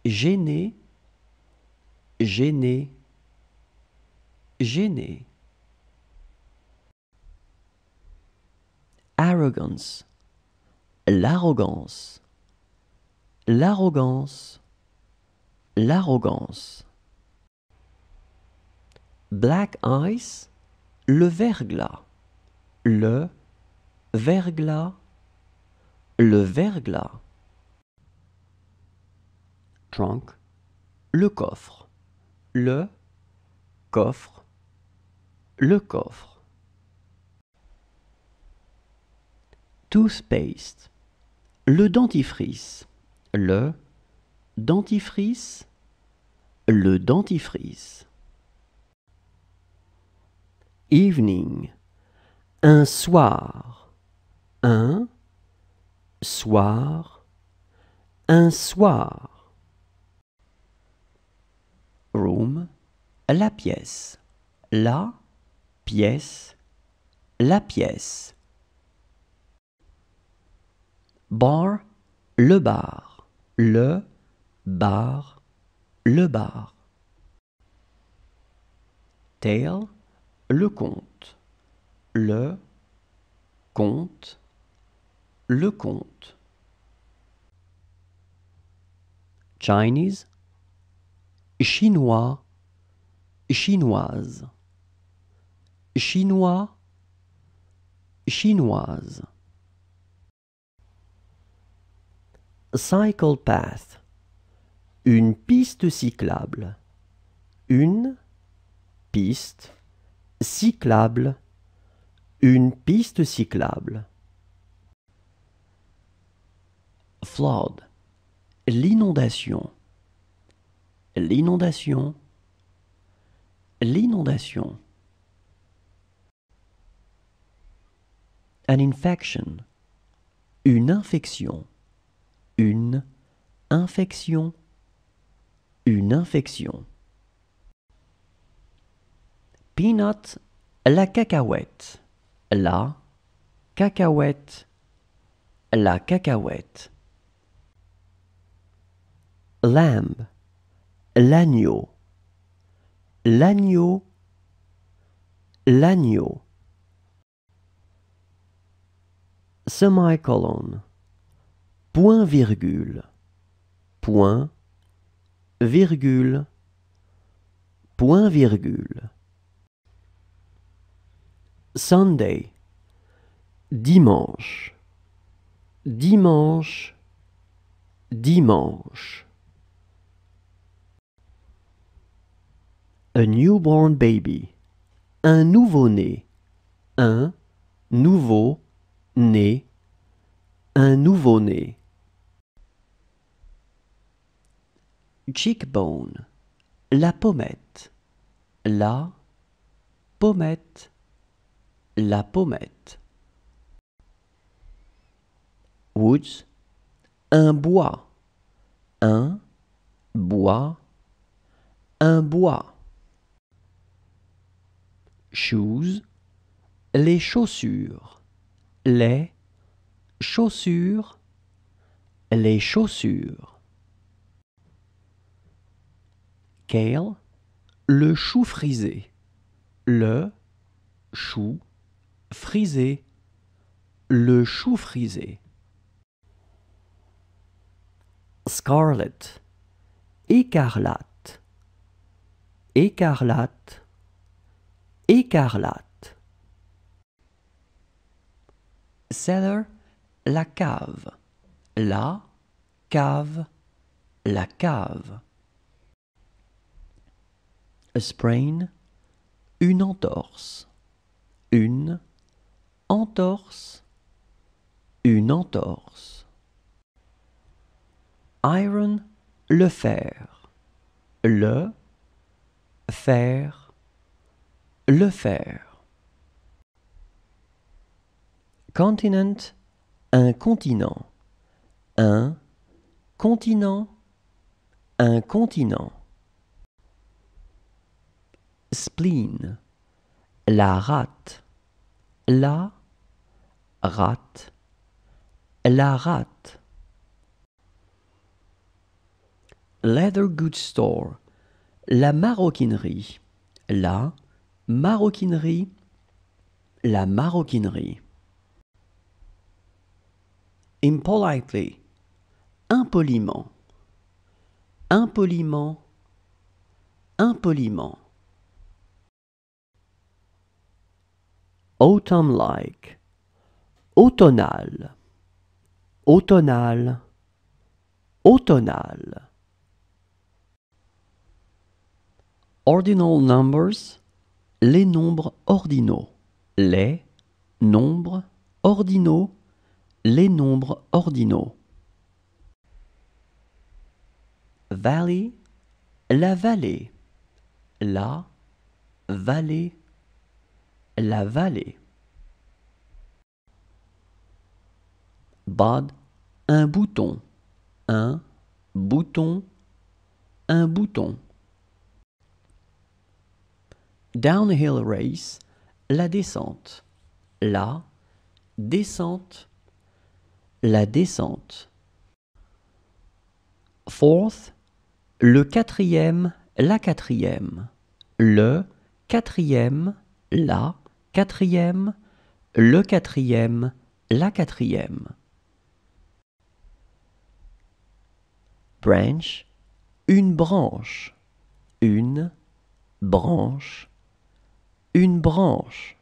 gêné, gêné, gêné. Arrogance, l'arrogance, l'arrogance, l'arrogance. Black Ice, le verglas. Le verglas. Le verglas. Trunk. Le coffre. Le coffre. Le coffre. Toothpaste. Le dentifrice. Le dentifrice. Le dentifrice evening. Un soir. Un soir. Un soir. Room. La pièce. La pièce. La pièce. Bar. Le bar. Le bar. Le bar. Tail le compte, le compte, le compte. Chinese, chinois, chinoise, chinois, chinoise. Cycle path, une piste cyclable, une piste cyclable, une piste cyclable. Flood, l'inondation, l'inondation, l'inondation. An infection, une infection, une infection, une infection peanut, la cacahuète, la cacahuète, la cacahuète. Lamb, l'agneau, l'agneau, l'agneau. Semicolon, point virgule, point, virgule, point virgule. Sunday, dimanche, dimanche, dimanche. A newborn baby, un nouveau-né, un nouveau-né, un nouveau-né. Cheekbone, la pommette, la pommette. La pommette. Woods. Un bois. Un bois. Un bois. Shoes. Les chaussures. Les chaussures. Les chaussures. Kale. Le chou frisé. Le chou frisé, le chou frisé. Scarlet, écarlate, écarlate, écarlate. Cellar, la cave, la cave, la cave. A sprain, une entorse, une entorse, une entorse. Iron, le fer, le fer, le fer. Continent, un continent, un continent, un continent. Spleen, la rate, la rat, la rate. Leather Goods Store, la maroquinerie, la maroquinerie, la maroquinerie. Impolitely, impoliment, impoliment, impoliment. Autumn-like, Autonale, automnal, automnal. Ordinal numbers, les nombres ordinaux, les nombres ordinaux, les nombres ordinaux. Valley, la vallée, la vallée, la vallée. bad, un bouton, un bouton, un bouton. Downhill race, la descente, la descente, la descente. Fourth, le quatrième, la quatrième, le quatrième, la quatrième, le quatrième, la quatrième. branch, une branche, une branche, une branche.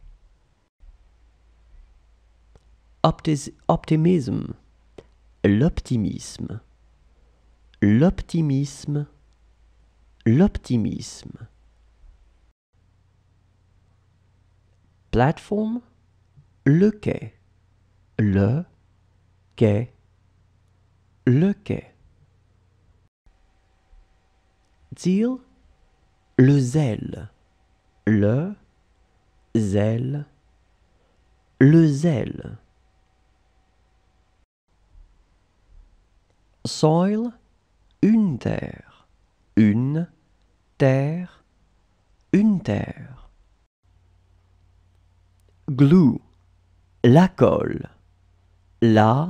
optimisme, l'optimisme, l'optimisme, l'optimisme. Plateforme, le quai, le quai, le quai dire le zèle, le zèle, le zèle. Soil, une terre, une terre, une terre. Glue, la colle, la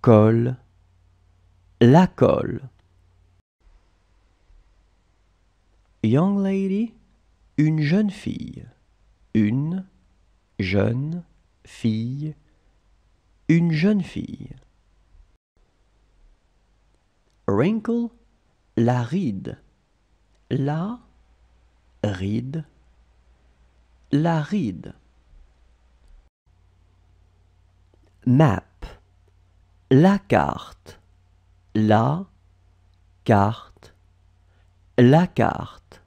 colle, la colle. young lady, une jeune fille, une jeune fille, une jeune fille. Wrinkle, la ride, la ride, la ride. Map, la carte, la carte la carte.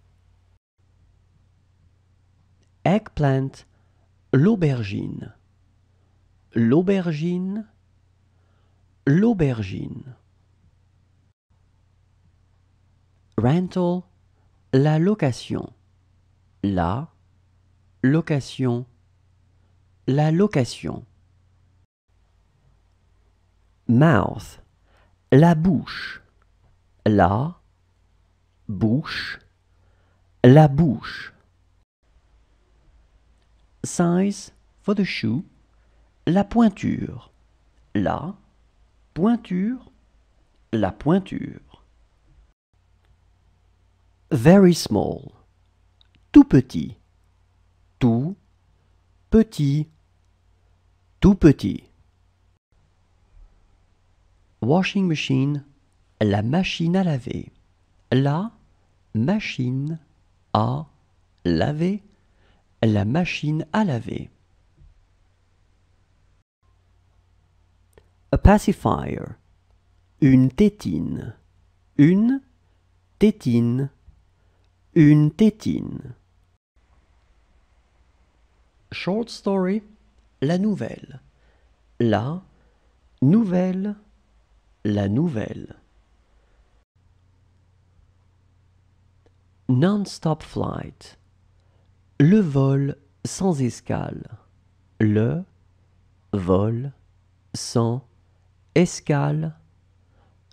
Eggplant, l'aubergine. L'aubergine, l'aubergine. Rental, la location. La location, la location. Mouth, la bouche. La bouche, la bouche. Size for the shoe, la pointure, la pointure, la pointure. Very small, tout petit, tout petit, tout petit. Washing machine, la machine à laver la machine à laver, la machine à laver. A pacifier, une tétine, une tétine, une tétine. Short story, la nouvelle, la nouvelle, la nouvelle. Non-stop flight. Le vol sans escale. Le vol sans escale.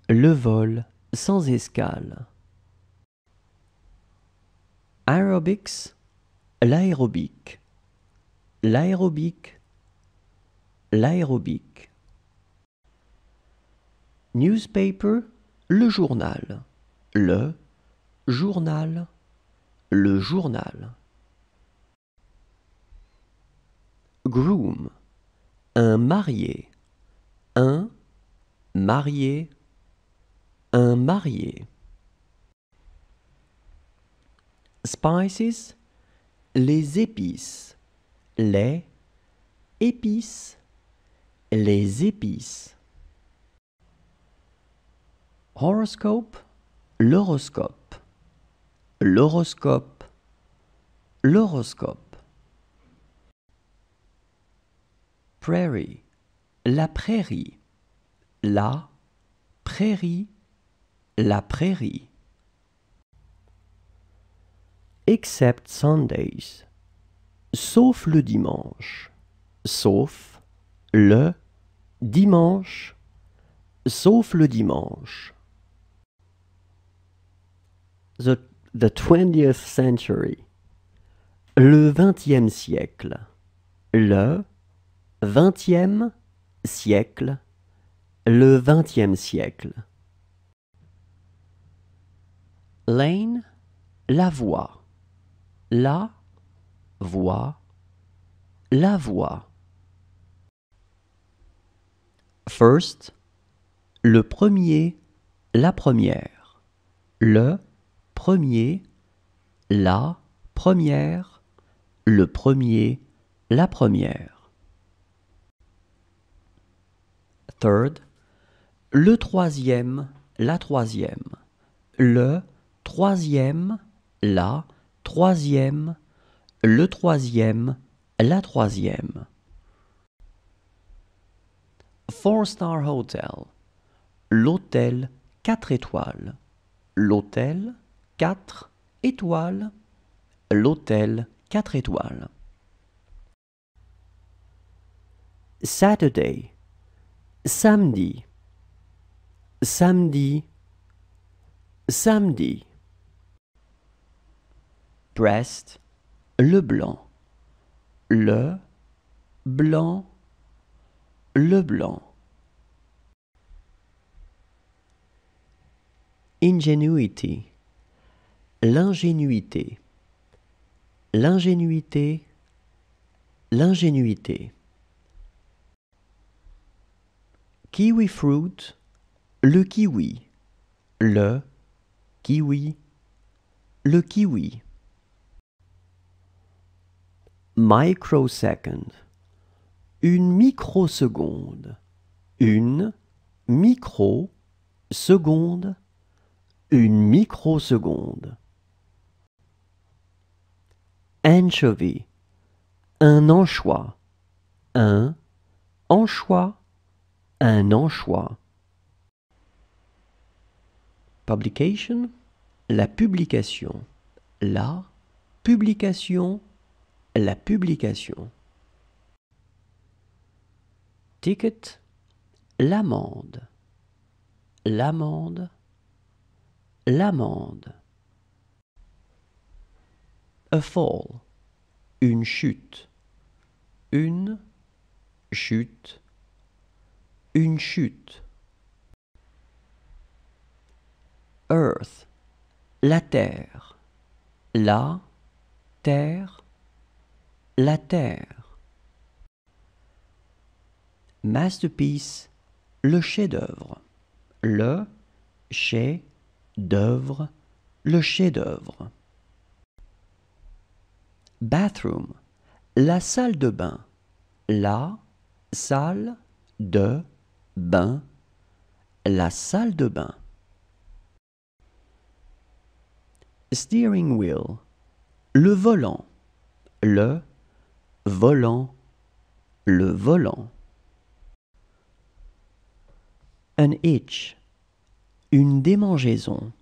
Le vol sans escale. Aerobics, l'aérobic. L'aérobic, l'aérobic. Newspaper, le journal. Le Journal Le journal. Groom un marié, un marié, un marié. Spices, les épices, les épices, les épices. Horoscope, l'horoscope l'horoscope, l'horoscope. Prairie, la prairie, la prairie, la prairie. Except Sundays, sauf le dimanche, sauf le dimanche, sauf le dimanche. The 20th century. Le 20e siècle. Le 20 siècle. Le siècle. Lane, la voix. La voix. La voix. First, le premier, la première. Le premier, la première, le premier, la première. Third, le troisième, la troisième, le troisième, la troisième, le troisième, la troisième. Four Star Hotel, l'hôtel quatre étoiles, l'hôtel 4 étoiles. L'hôtel 4 étoiles. Saturday. Samedi. Samedi. Samedi. Brest. Le blanc. Le blanc. Le blanc. Ingenuity l'ingénuité, l'ingénuité, l'ingénuité. Kiwi fruit, le kiwi, le kiwi, le kiwi. Microsecond, une microseconde, une microseconde, une microseconde anchovy, un anchois, un anchois, un anchois. Publication, la publication, la publication, la publication. Ticket, l'amende, l'amende, l'amende a fall, une chute, une chute, une chute. Earth, la terre, la terre, la terre. Masterpiece, le chef-d'œuvre, le chef-d'œuvre, le chef-d'œuvre bathroom, la salle de bain, la salle de bain, la salle de bain. Steering wheel, le volant, le volant, le volant. An itch, une démangeaison,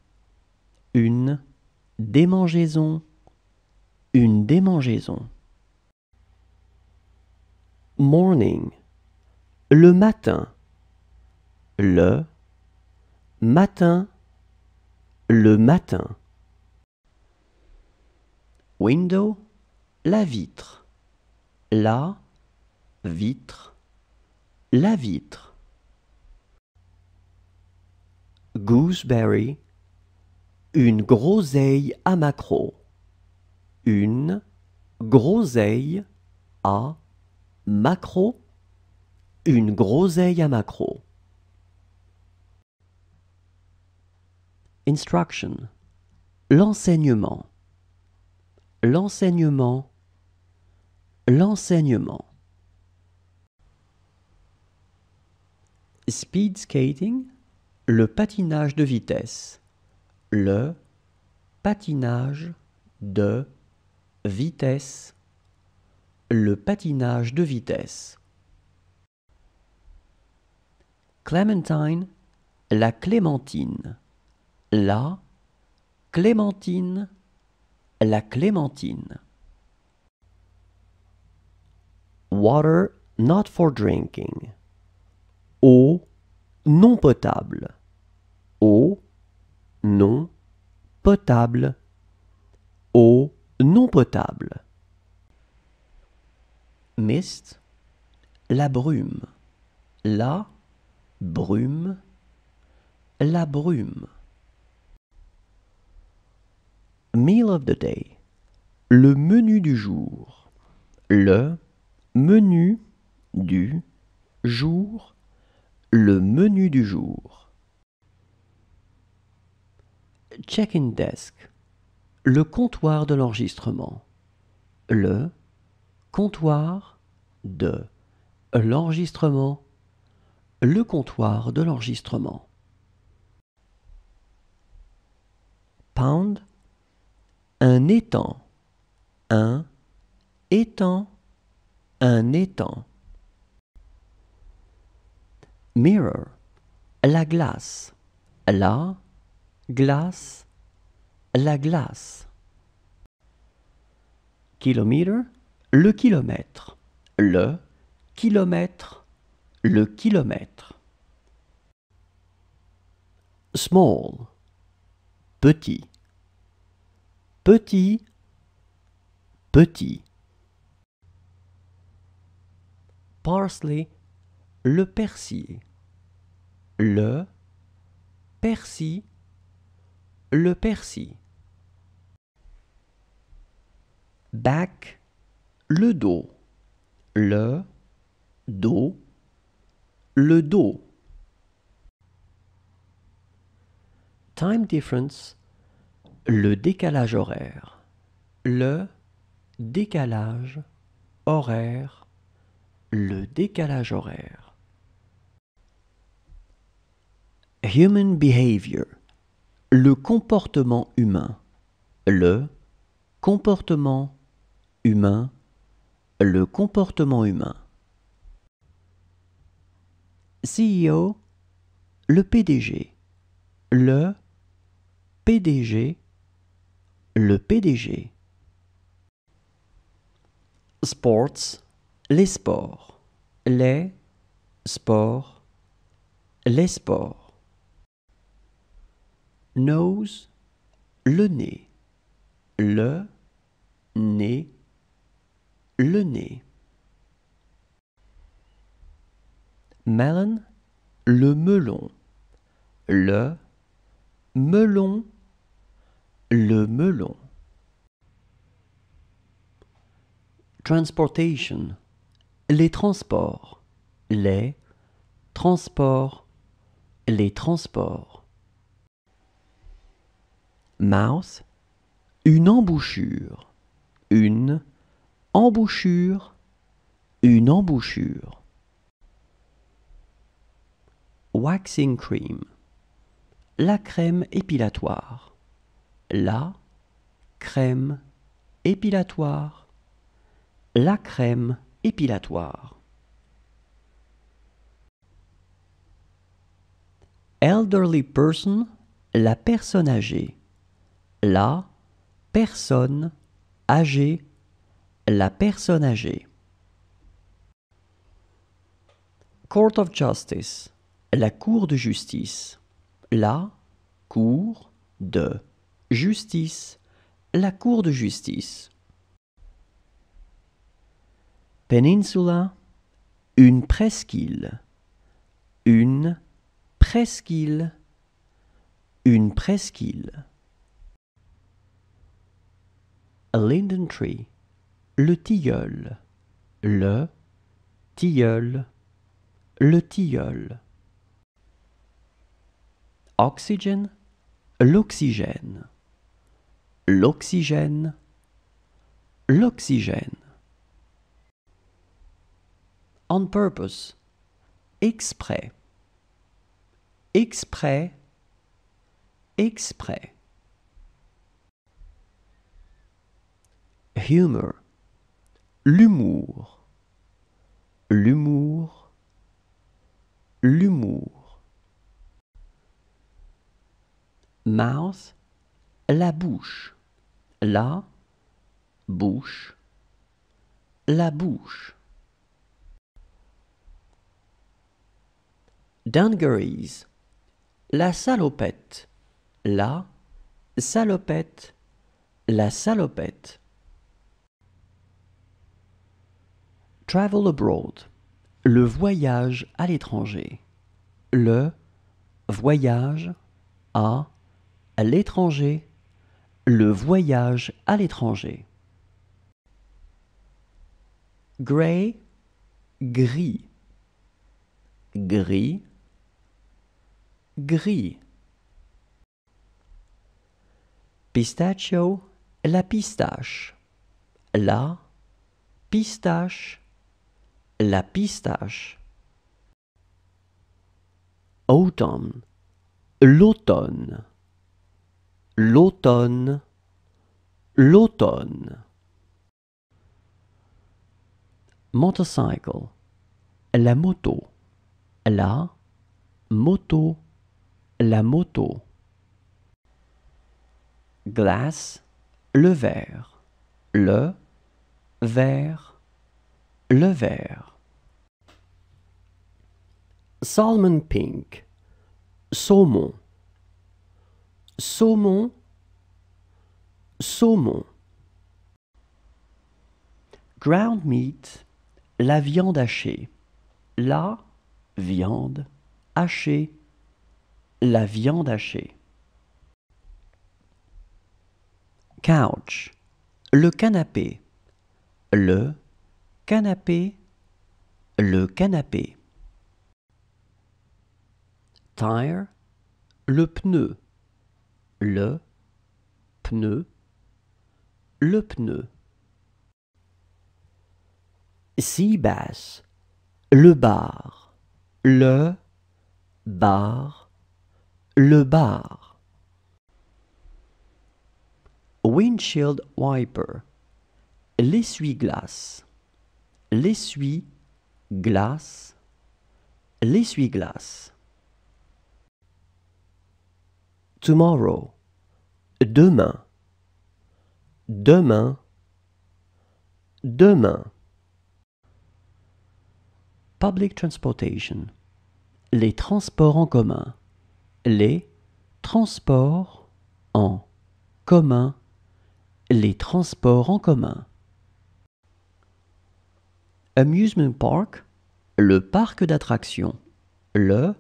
une démangeaison une démangeaison. Morning. Le matin. Le matin. Le matin. Window. La vitre. La vitre. La vitre. Gooseberry. Une groseille à maquereau une groseille à Macro. Une groseille à Macro. Instruction. L'enseignement. L'enseignement. L'enseignement. Speed skating. Le patinage de vitesse. Le patinage de vitesse, le patinage de vitesse. Clementine, la clémentine, la clémentine, la clémentine. Water not for drinking. Eau non potable. Eau non potable. Eau non potable. Mist, la brume, la brume, la brume. Meal of the day, le menu du jour, le menu du jour, le menu du jour. Check-in desk, le comptoir de l'enregistrement. Le comptoir de l'enregistrement. Le comptoir de l'enregistrement. Pound. Un étang. Un étang. Un étang. Mirror. La glace. La glace la glace. Kilometer, le kilomètre, le kilomètre, le kilomètre. Small, petit, petit, petit. Parsley, le persil, le persil, le persil. back, le dos, le, dos, le dos. Time difference, le décalage horaire, le décalage horaire, le décalage horaire. Human behavior, le comportement humain, le comportement Humain, le comportement humain. CEO, le PDG. Le PDG, le PDG. Sports, les sports. Les sports, les sports. Nose, le nez. Le nez le nez. Melon, le melon. Le melon, le melon. Transportation, les transports. Les transports, les transports. Mouse, une embouchure. Une embouchure, une embouchure. Waxing cream, la crème épilatoire. La crème épilatoire. La crème épilatoire. Elderly person, la personne âgée. La personne âgée la personne âgée. Court of Justice. La Cour de justice. La Cour de justice. La Cour de justice. Peninsula. Une presqu'île. Une presqu'île. Une presqu'île. linden tree le tilleul, le tilleul, le tilleul. Oxygène, l'oxygène, l'oxygène, l'oxygène. On purpose, exprès, exprès, exprès. Humor, l'humour, l'humour, l'humour. Mouth, la bouche, la bouche, la bouche. Dungarees, la salopette, la salopette, la salopette. Travel abroad. Le voyage à l'étranger. Le voyage à l'étranger. Le voyage à l'étranger. Gray, gris. Gris, gris. Pistachio, la pistache. La pistache la pistache. Automne. l'automne, l'automne, l'automne. Motorcycle, la moto, la moto, la moto. Glace, le verre, le verre, le verre. Salmon pink, saumon, saumon, saumon. Ground meat, la viande hachée, la viande hachée, la viande hachée. Couch, le canapé, le canapé, le canapé tire, le pneu, le pneu, le pneu. Sea bass, le bar, le bar, le bar. Windshield wiper, l'essuie-glace, l'essuie-glace, l'essuie-glace tomorrow, demain, demain, demain. Public transportation, les transports en commun, les transports en commun, les transports en commun. Amusement park, le parc d'attractions, le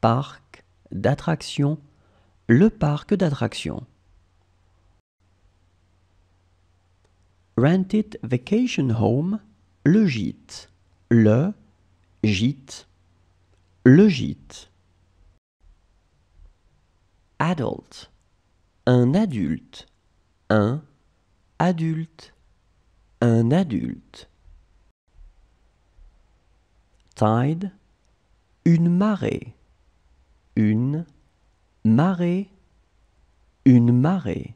parc d'attractions le parc d'attractions. Rented Vacation Home, le gîte, le gîte, le gîte. Adult, un adulte, un adulte, un adulte. Tide, une marée, une marée, une marée.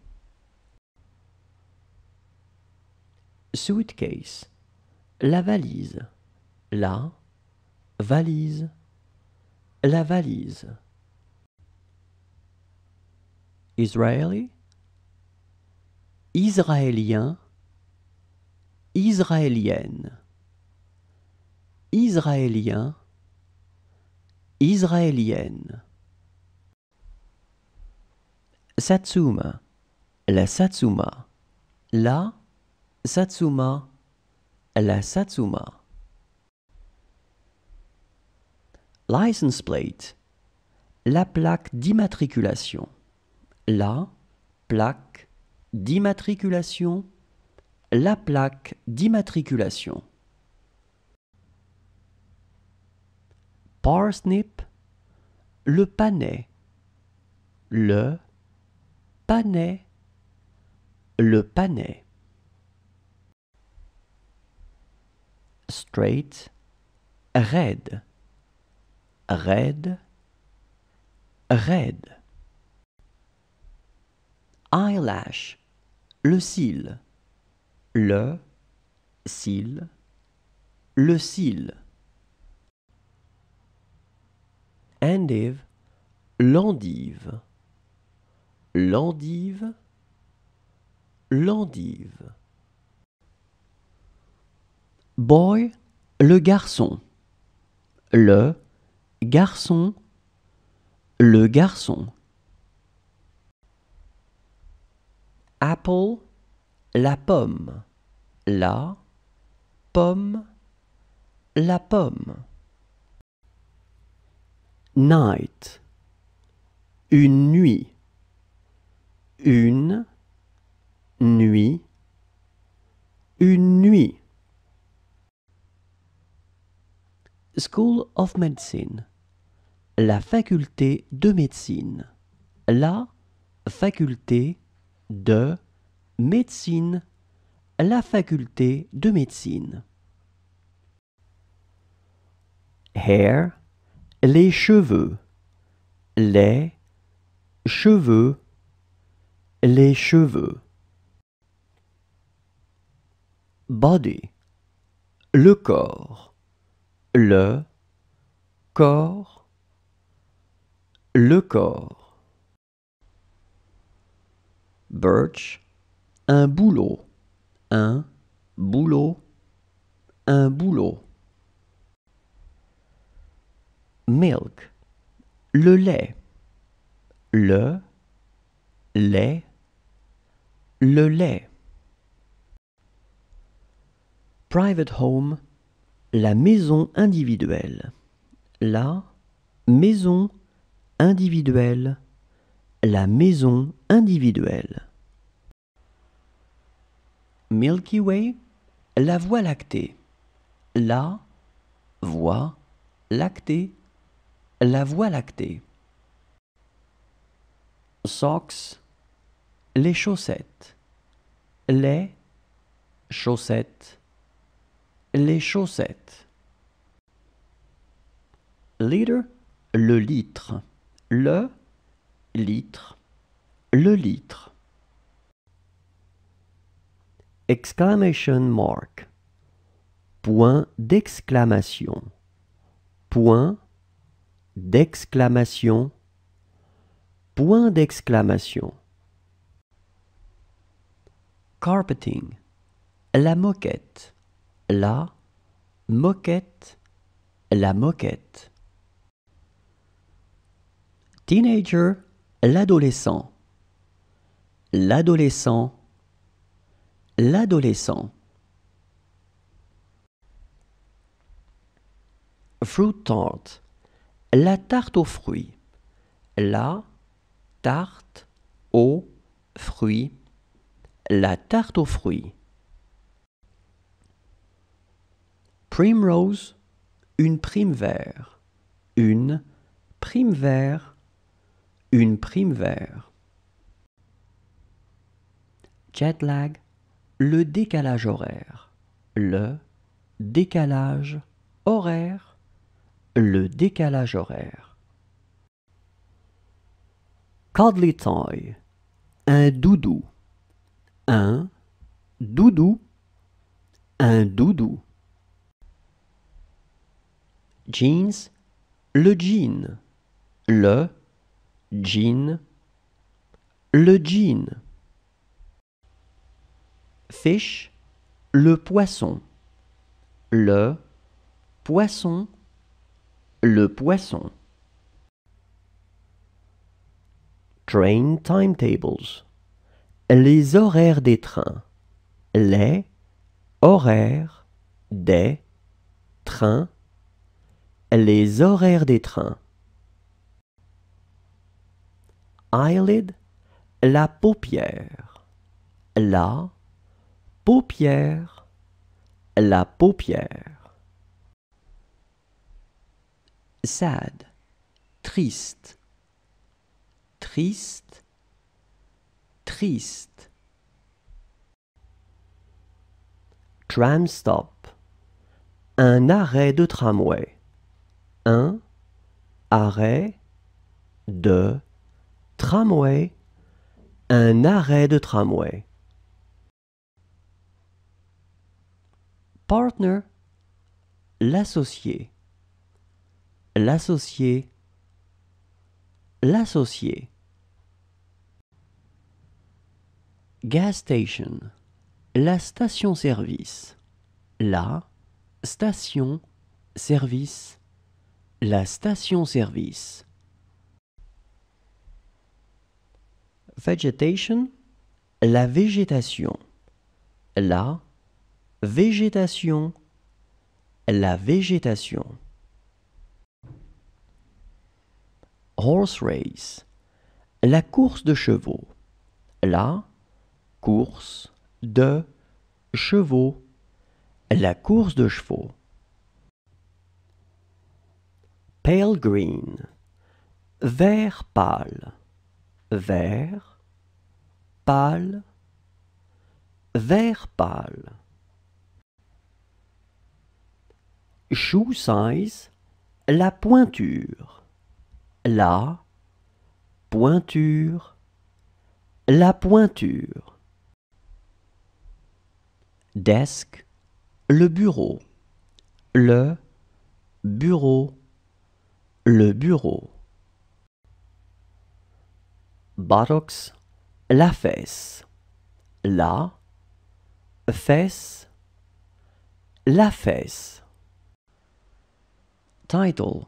Suitcase, la valise, la valise, la valise. Israeli, israélien, israélienne, israélien, israélienne. Satsuma, la Satsuma, la Satsuma, la Satsuma. License plate, la plaque d'immatriculation, la plaque d'immatriculation, la plaque d'immatriculation. Parsnip, le panais, le panais le panais straight raide raide raide eyelash le cil le cil le cil endive l'endive l'endive, l'endive. Boy, le garçon. Le garçon, le garçon. Apple, la pomme. La pomme, la pomme. Night, une nuit une nuit, une nuit. School of Medicine. La faculté de médecine. La faculté de médecine. La faculté de médecine. Hair. Les cheveux. Les cheveux les cheveux. Body, le corps, le corps, le corps. Birch, un boulot, un boulot, un boulot. Milk, le lait, le lait le lait. Private home, la maison individuelle. La maison individuelle. La maison individuelle. Milky Way, la voie lactée. La voie lactée. La voie lactée. Socks, les chaussettes, les chaussettes, les chaussettes. Liter, le litre, le litre, le litre. Exclamation mark. Point d'exclamation. Point d'exclamation. Point d'exclamation carpeting, la moquette, la moquette, la moquette. Teenager, l'adolescent, l'adolescent, l'adolescent. Fruit tart, la tarte aux fruits, la tarte aux fruits la tarte aux fruits. Primrose, une prime vert, une prime vert, une prime vert. Jet lag, le décalage horaire, le décalage horaire, le décalage horaire. Cuddly toy, un doudou un doudou, un doudou. Jeans, le jean, le jean, le jean. Fish, le poisson, le poisson, le poisson. Train timetables. Les horaires des trains. Les horaires des trains. Les horaires des trains. Eyelid, la paupière. La paupière. La paupière. Sad, triste. Triste triste. Tram stop. Un arrêt de tramway. Un arrêt de tramway. Un arrêt de tramway. Partner. L'associé. L'associé. L'associé. Gas station. La station-service. La station-service. La station-service. Vegetation. La végétation. La végétation. La végétation. Horse race. La course de chevaux. La course de chevaux. La course de chevaux. Pale green. Vert pâle. Vert pâle. Vert pâle. Shoe size. La pointure. La pointure. La pointure desk, le bureau, le bureau, le bureau. Buttocks, la fesse, la fesse, la fesse. Title,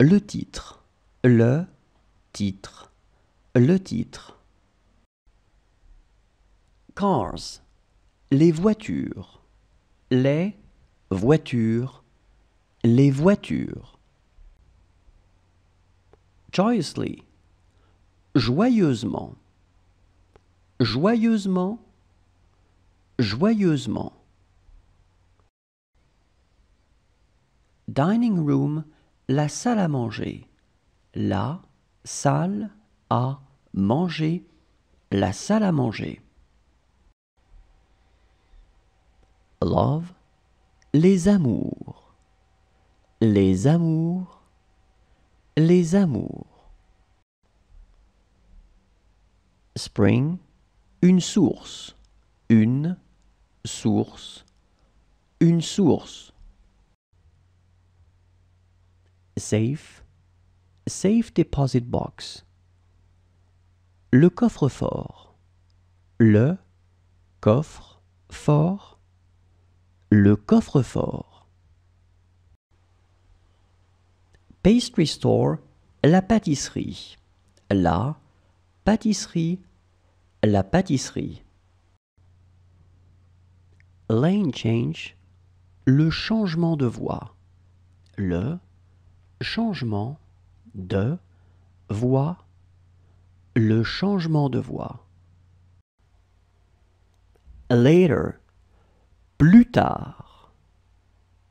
le titre, le titre, le titre. Cars, les voitures, les voitures, les voitures. Joyously, joyeusement, joyeusement, joyeusement. Dining room, la salle à manger, la salle à manger, la salle à manger. love, les amours, les amours, les amours. Spring, une source, une source, une source. Safe, safe deposit box. Le coffre fort, le coffre fort le coffre-fort. Pastry store, la pâtisserie. La pâtisserie, la pâtisserie. Lane change, le changement de voie. Le changement de voie. Le changement de voie. Later plus tard,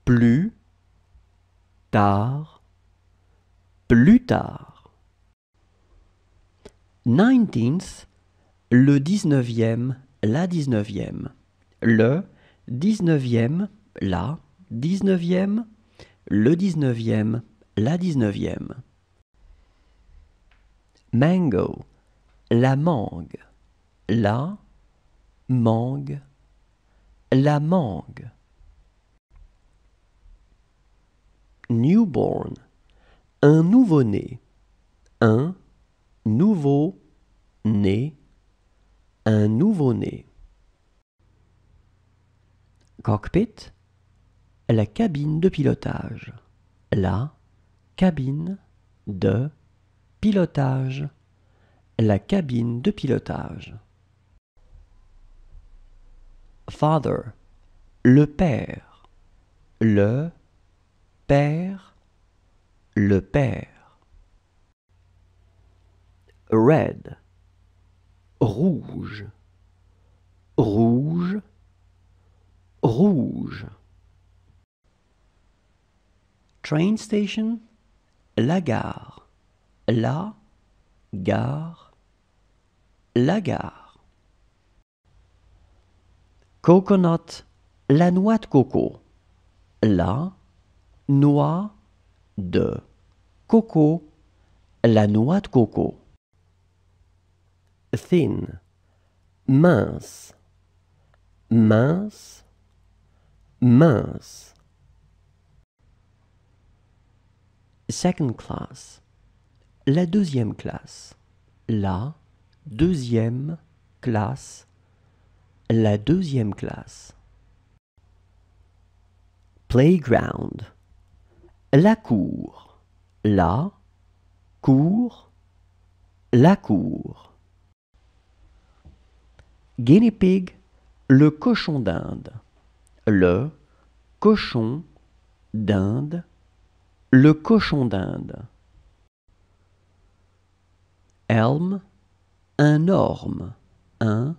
plus tard, plus tard. 19 le dix-neuvième, la dix-neuvième. le dix-neuvième, la dix-neuvième. le dix-neuvième, la dix-neuvième. Mango, la mangue, la mangue la mangue. Newborn, un nouveau-né, un nouveau-né, un nouveau-né. Cockpit, la cabine de pilotage, la cabine de pilotage, la cabine de pilotage father, le père, le père, le père. Red, rouge, rouge, rouge. Train station, la gare, la gare, la gare coconut, la noix de coco. La noix de coco, la noix de coco. Thin, mince, mince, mince. Second class, la deuxième classe. La deuxième classe la deuxième classe. Playground. La cour. La cour. La cour. Guinea pig. Le cochon d'Inde. Le cochon d'Inde. Le cochon d'Inde. Elm. Un orme. Un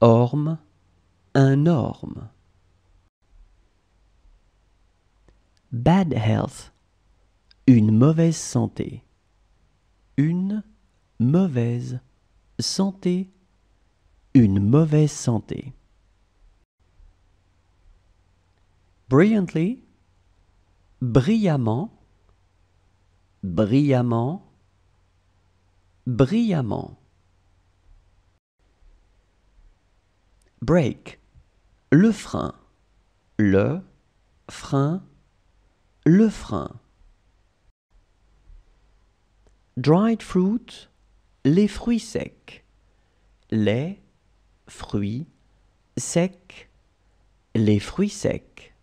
orme, un orme. Bad health, une mauvaise santé. Une mauvaise santé. Une mauvaise santé. Brilliantly, brillamment, brillamment, brillamment. break, le frein, le frein, le frein. Dried fruit, les fruits secs, les fruits secs, les fruits secs.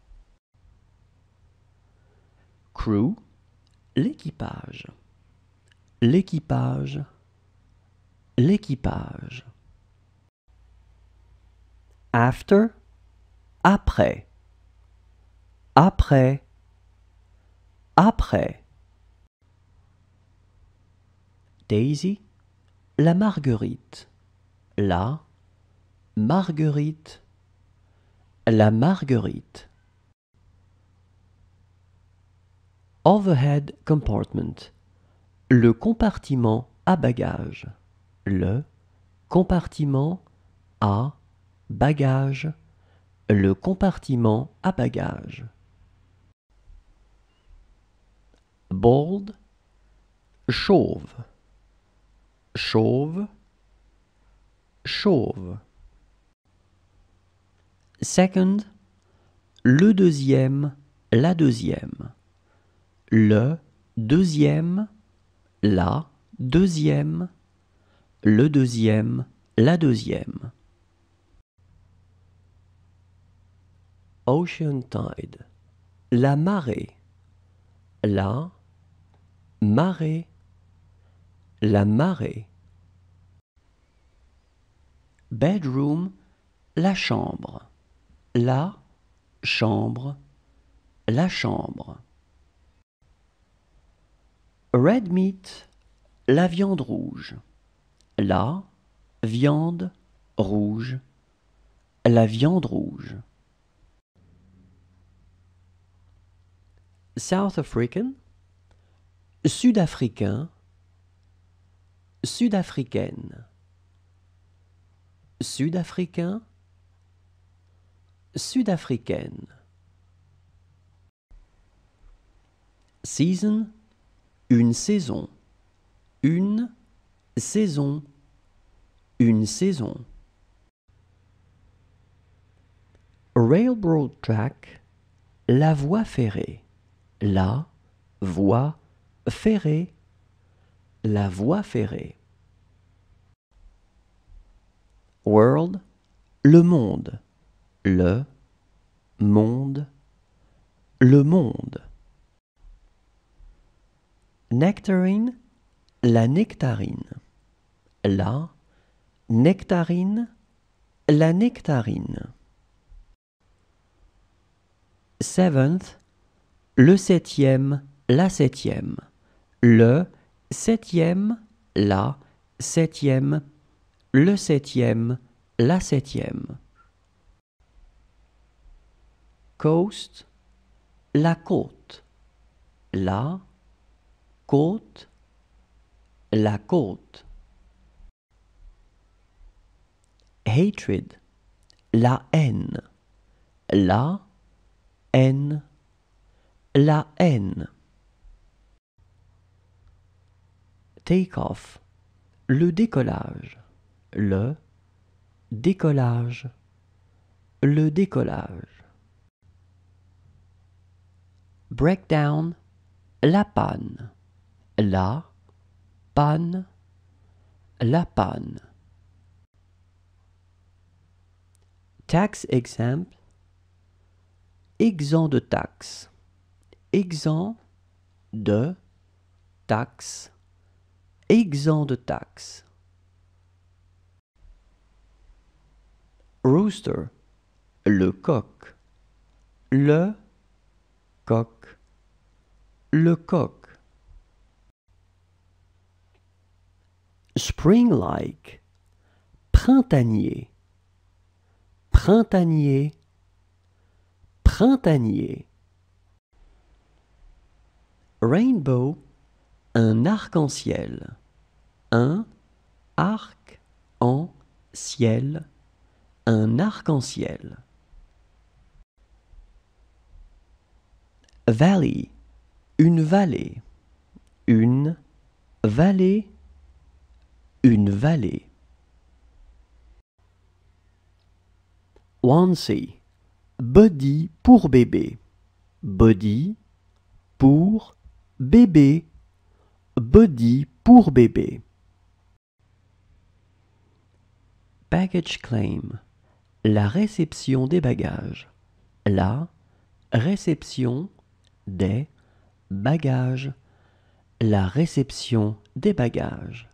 Crew, l'équipage, l'équipage, l'équipage after, après, après, après. Daisy, la marguerite, la marguerite, la marguerite. Overhead compartment, le compartiment à bagages, le compartiment à Bagage, le compartiment à bagages. Bold, chauve, chauve, chauve. Second, le deuxième, la deuxième. Le deuxième, la deuxième. Le deuxième, la deuxième. Ocean tide. La marée. La marée. La marée. Bedroom. La chambre. La chambre. La chambre. Red meat. La viande rouge. La viande rouge. La viande rouge. South African, Sud-africain, Sud-africaine, Sud-africain, Sud-africaine. Season, une saison, une saison, une saison. Railroad track, la voie ferrée la voie ferrée. La voie ferrée. World, le monde. Le monde. Le monde. Nectarine, la nectarine. La nectarine, la nectarine. Seventh, le septième, la septième, le septième, la septième, le septième, la septième. Coast, la côte, la côte, la côte. Hatred, la haine, la haine la haine. Take-off, le décollage, le décollage, le décollage. Breakdown, la panne, la panne, la panne. Tax exempt, Exemple de taxe exempt de taxe, exempt de taxe. Rooster, le coq, le coq, le coq. Spring-like, printanier, printanier, printanier. Rainbow, un arc-en-ciel. Un arc-en-ciel. Un arc-en-ciel. Valley, une vallée. Une vallée. Une vallée. Wansi, body pour bébé. Body pour bébé, body pour bébé. Baggage claim, la réception des bagages. La réception des bagages. La réception des bagages.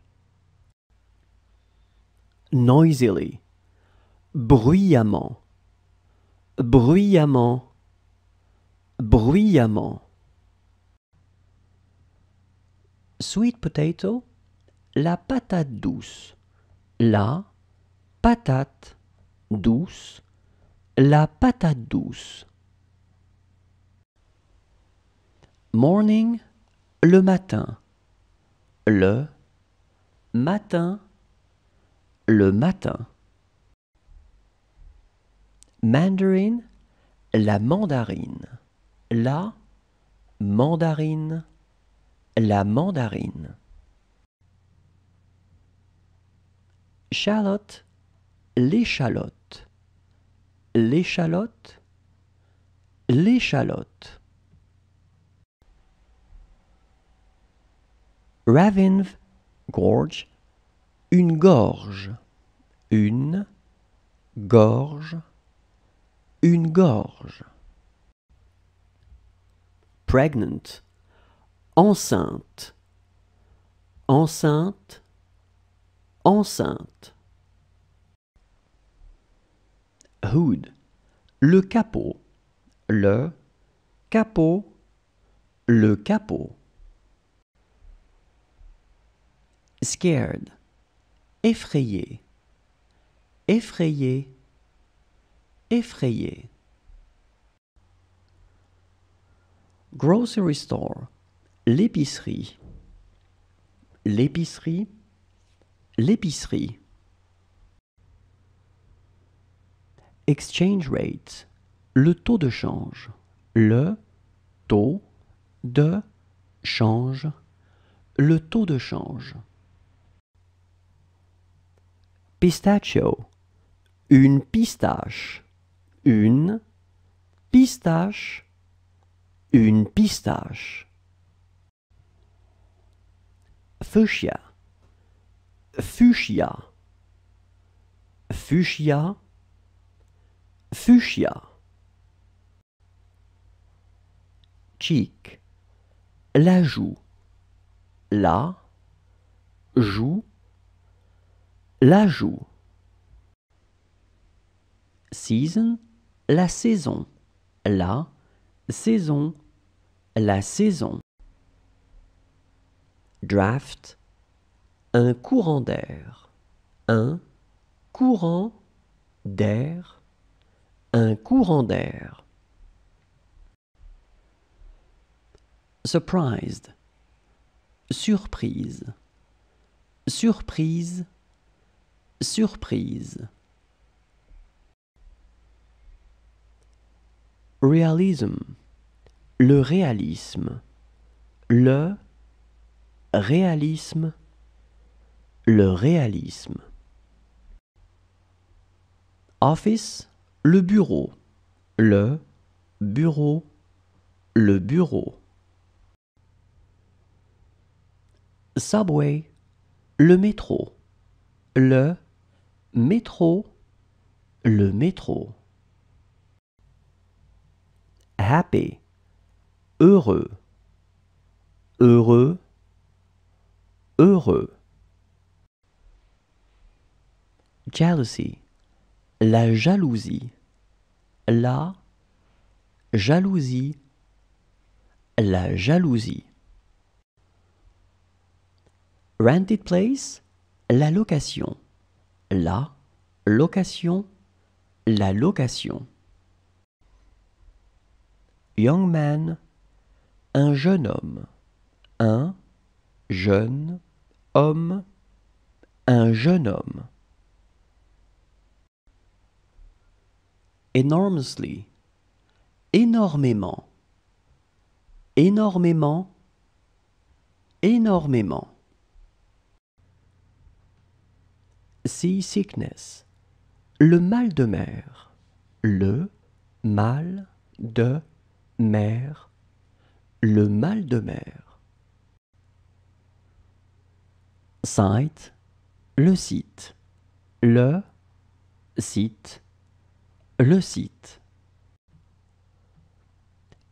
Noisily, bruyamment, bruyamment, bruyamment. sweet potato, la patate douce, la patate douce, la patate douce. Morning, le matin, le matin, le matin. mandarine, la mandarine, la mandarine la mandarine. Charlotte, l'échalote. L'échalote, l'échalote. Ravine, gorge, une gorge, une gorge, une gorge. Pregnant, enceinte, enceinte, enceinte. Hood, le capot, le capot, le capot. Scared, effrayé, effrayé, effrayé. Grocery store L'épicerie. L'épicerie. L'épicerie. Exchange rate. Le taux de change. Le taux de change. Le taux de change. Pistachio. Une pistache. Une pistache. Une pistache. Fuchsia. Fuchsia. Fuchsia. Fuchsia. Cheek. La joue. La. Joue. La joue. Season. La saison. La. Saison. La saison draft, un courant d'air, un courant d'air, un courant d'air. Surprised, surprise, surprise, surprise. Realism, le réalisme, le Réalisme. Le réalisme. Office. Le bureau. Le bureau. Le bureau. Subway. Le métro. Le métro. Le métro. Happy. Heureux. Heureux heureux. Jealousy, la jalousie, la jalousie, la jalousie. Rented place, la location, la location, la location. Young man, un jeune homme, un jeune homme, un jeune homme. Enormously, énormément, énormément, énormément. Sea sickness, le mal de mer, le mal de mer, le mal de mer. site, le site, le site, le site.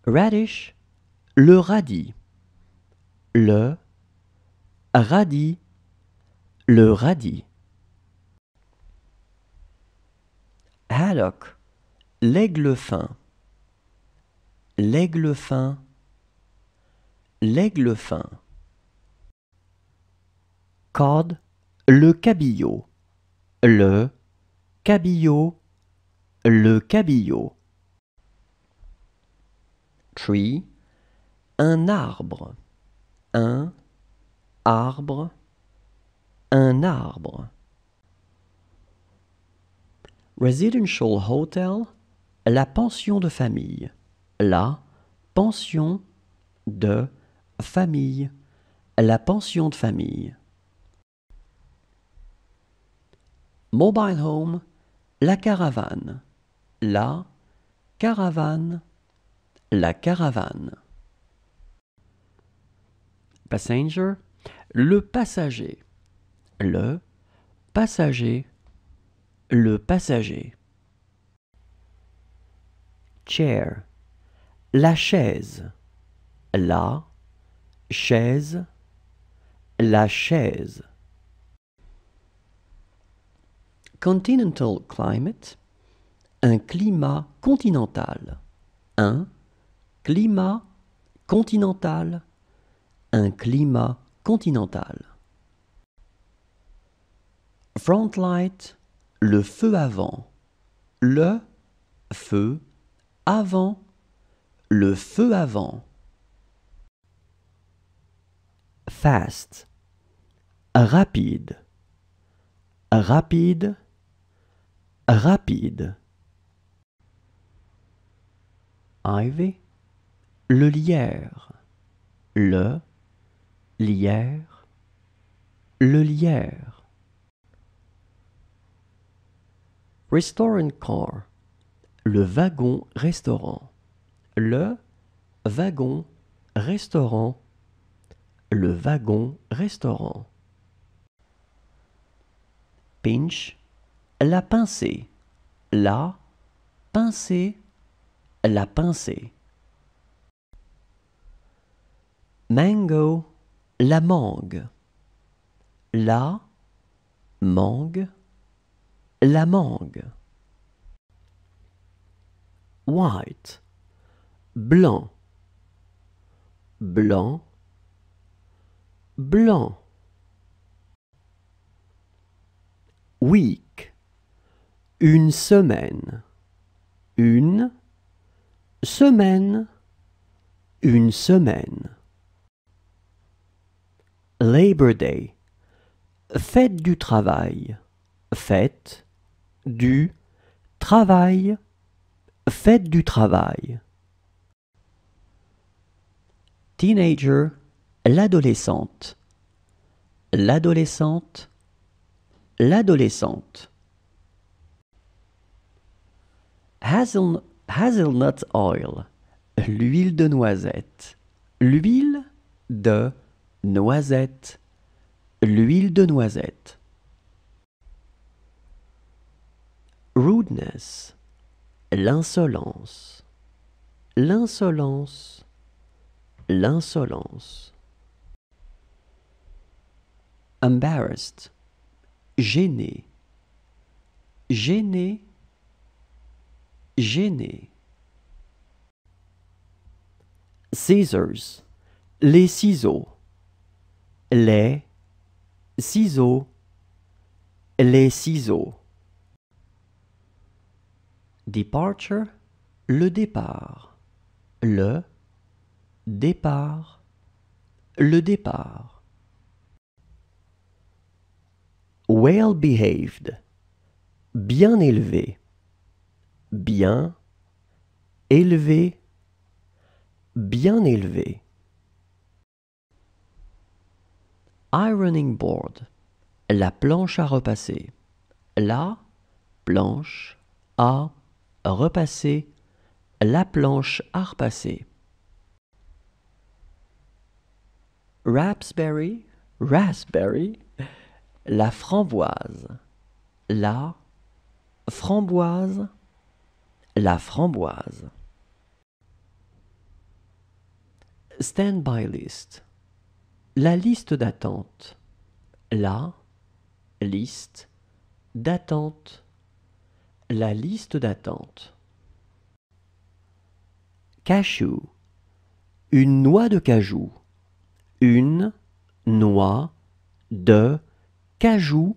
Radish, le radis, le radis, le radis. Haddock, l'aigle fin, l'aigle fin, l'aigle fin le cabillaud, le cabillaud, le cabillaud. Tree, un arbre, un arbre, un arbre. Residential Hotel, la pension de famille, la pension de famille, la pension de famille. Mobile Home, la caravane, la caravane, la caravane. Passenger, le passager, le passager, le passager. Chair, la chaise, la chaise, la chaise. Continental climate, un climat continental. Un climat continental. Un climat continental. Front light, le feu avant. Le feu avant. Le feu avant. Fast. Rapide. Rapide rapide. Ivy, le lierre, le lierre, le lierre. Restaurant car, le wagon restaurant, le wagon restaurant, le wagon restaurant. Pinch, la pincée, la pincée, la pincée. Mango, la mangue, la mangue, la mangue. White, blanc, blanc, blanc. Weak, une semaine, une semaine, une semaine. Labor Day, fête du travail, fête du travail, fête du travail. Teenager, l'adolescente, l'adolescente, l'adolescente hazelnut oil, l'huile de noisette, l'huile de noisette, l'huile de noisette. Rudeness, l'insolence, l'insolence, l'insolence. Embarrassed, gêné, gêné, Gêné. Scissors, les ciseaux, les ciseaux, les ciseaux. Departure, le départ, le départ, le départ. Well behaved, bien élevé bien, élevé, bien élevé. Ironing board, la planche à repasser. La planche à repasser, la planche à repasser. Raspberry, raspberry, la framboise, la framboise, la framboise. Standby list. La liste d'attente. La liste d'attente. La liste d'attente. Cashew. Une noix de cajou. Une noix de cajou.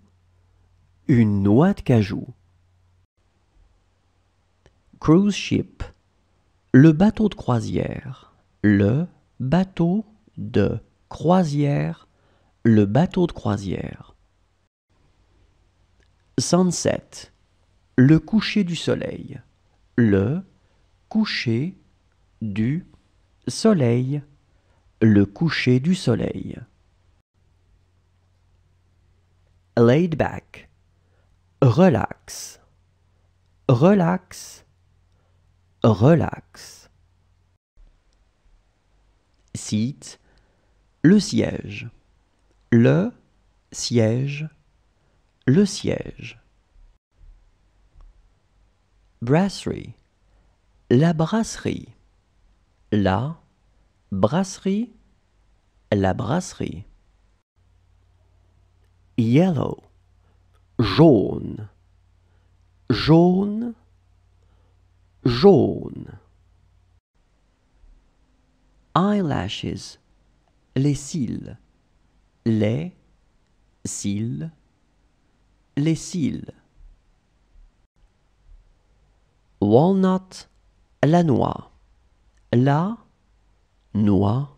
Une noix de cajou cruise ship, le bateau de croisière, le bateau de croisière, le bateau de croisière. Sunset, le coucher du soleil, le coucher du soleil, le coucher du soleil. Laid back, relax, relax, Relax. Cite le siège, le siège, le siège. Brasserie, la brasserie, la brasserie, la brasserie. Yellow, jaune, jaune, jaune. Eyelashes, les cils. Les cils. Les cils. Walnut, la noix. La noix.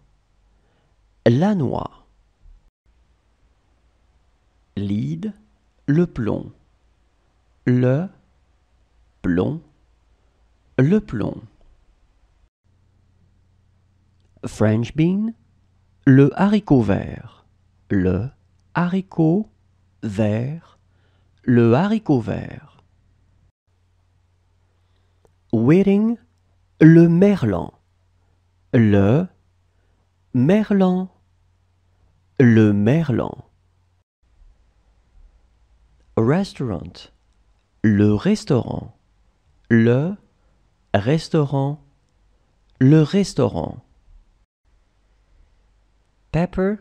La noix. Lead, le plomb. Le plomb le plomb. French bean, le haricot vert, le haricot vert, le haricot vert. Wedding. le merlan, le merlan, le merlan. Restaurant, le restaurant, le restaurant, le restaurant. Pepper,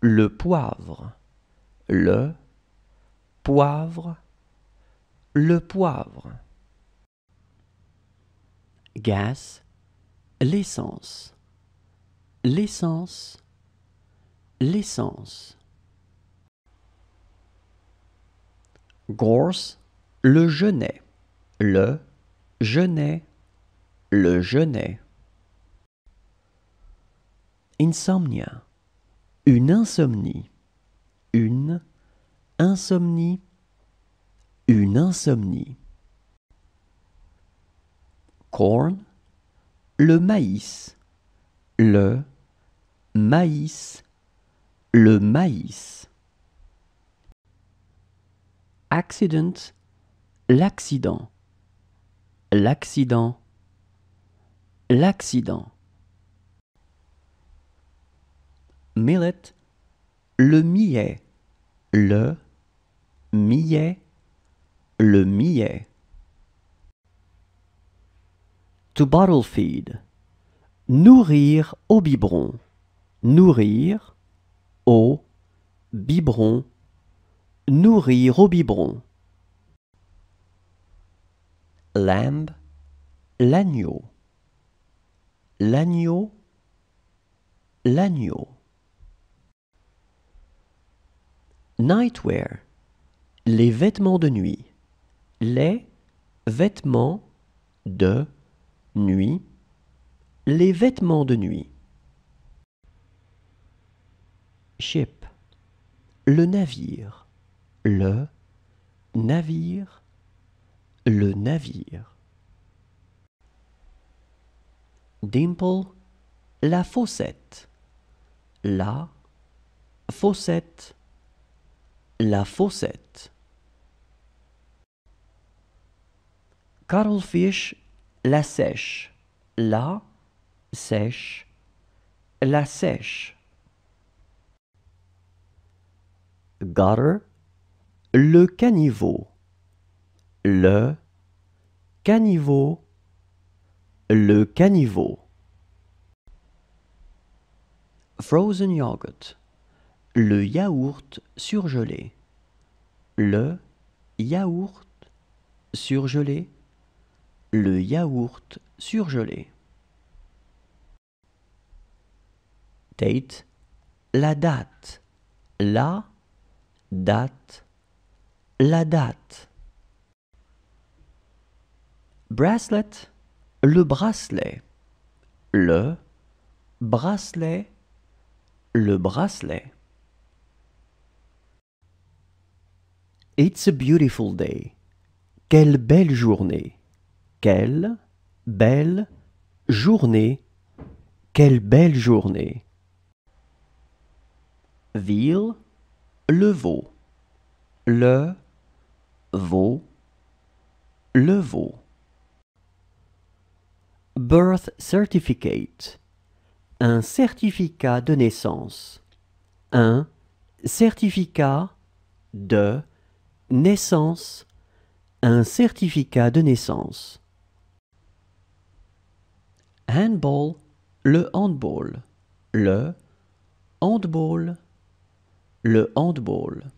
le poivre, le poivre, le poivre. Gas, l'essence, l'essence, l'essence. Gorse, le genêt, le le genêt. Insomnia, une insomnie, une insomnie, une insomnie. Corn, le maïs, le maïs, le maïs. Accident, l'accident l'accident, l'accident. Millet, le millet, le millet, le millet. To bottle feed, nourrir au biberon, nourrir au biberon, nourrir au biberon lamb, l'agneau, l'agneau, l'agneau. Nightwear, les vêtements de nuit, les vêtements de nuit, les vêtements de nuit. Ship, le navire, le navire, le navire. Dimple, la fossette. La fossette. La fossette. Cuttlefish, la sèche. La sèche. La sèche. Gutter, le caniveau le caniveau, le caniveau. Frozen yogurt, le yaourt surgelé, le yaourt surgelé, le yaourt surgelé. Date, la date, la date, la date bracelet, le bracelet, le bracelet, le bracelet. It's a beautiful day. Quelle belle journée. Quelle belle journée. Quelle belle journée. Ville, le veau. Le veau. Le veau. Birth Certificate. Un certificat de naissance. Un certificat de naissance. Un certificat de naissance. Handball, le handball. Le handball. Le handball.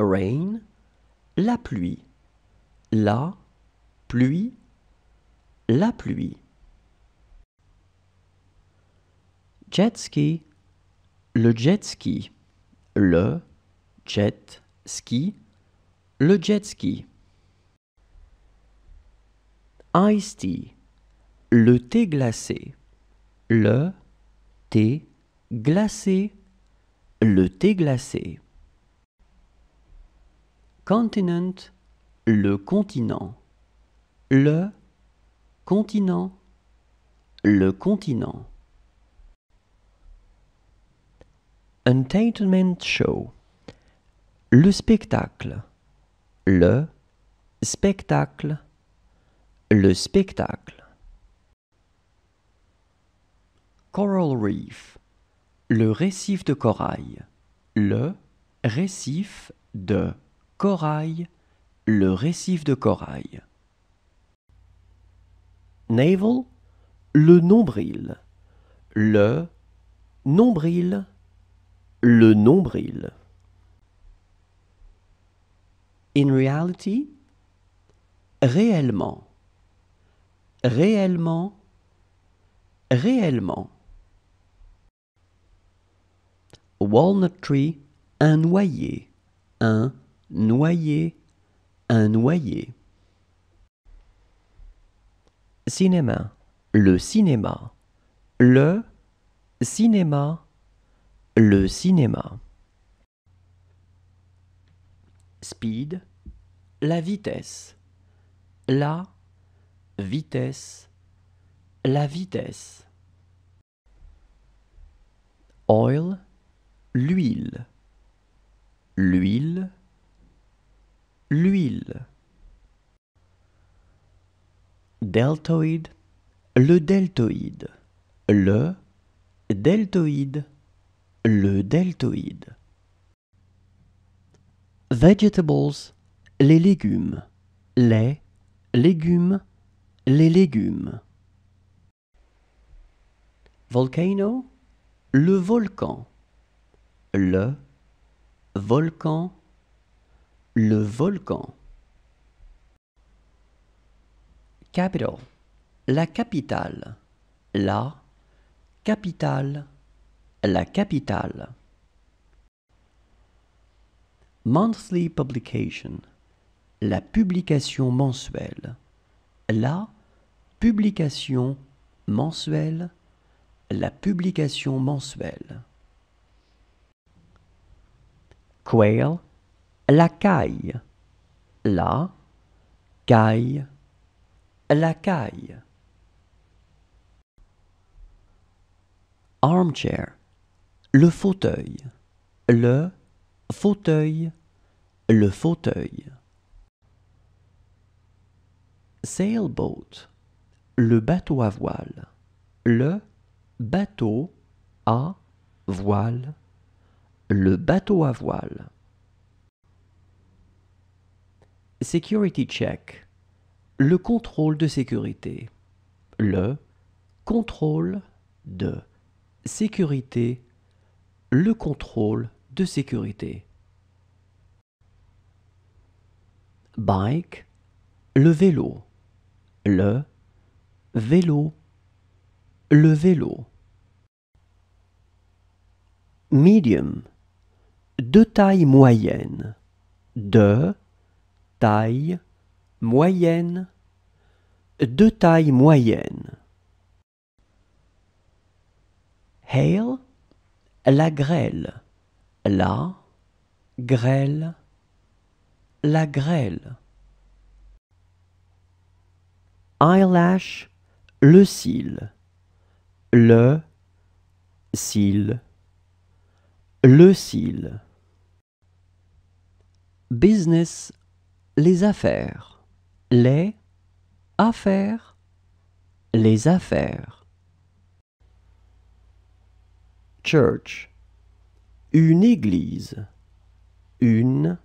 Rain, la pluie. La pluie la pluie. Jet ski, le jet ski, le jet ski, le jet ski. Ice tea, le thé glacé, le thé glacé, le thé glacé. Continent, le continent, le Continent. Le continent. Entertainment show. Le spectacle. Le spectacle. Le spectacle. Coral reef. Le récif de corail. Le récif de corail. Le récif de corail navel, le nombril, le nombril, le nombril. In reality, réellement, réellement, réellement. Walnut tree, un noyer, un noyer, un noyer cinéma, le cinéma, le cinéma, le cinéma. Speed, la vitesse, la vitesse, la vitesse. Oil, l'huile, l'huile, l'huile. Deltoïde, le deltoïde, le deltoïde, le deltoïde. Vegetables, les légumes, les légumes, les légumes. Volcano, le volcan, le volcan, le volcan. Capital. La capitale. La capitale. La capitale. Monthly publication. La publication mensuelle. La publication mensuelle. La publication mensuelle. Quail. La caille. La caille caille. Armchair. Le fauteuil. Le fauteuil. Le fauteuil. Sailboat. Le bateau à voile. Le bateau à voile. Le bateau à voile. Security check le contrôle de sécurité. Le contrôle de sécurité. Le contrôle de sécurité. Bike. Le vélo. Le vélo. Le vélo. Medium. De taille moyenne. De taille moyenne, de taille moyenne. Hail, la grêle, la grêle, la grêle. Eyelash, le cil, le cil, le cil. Business, les affaires les affaires, les affaires. Church, une église, une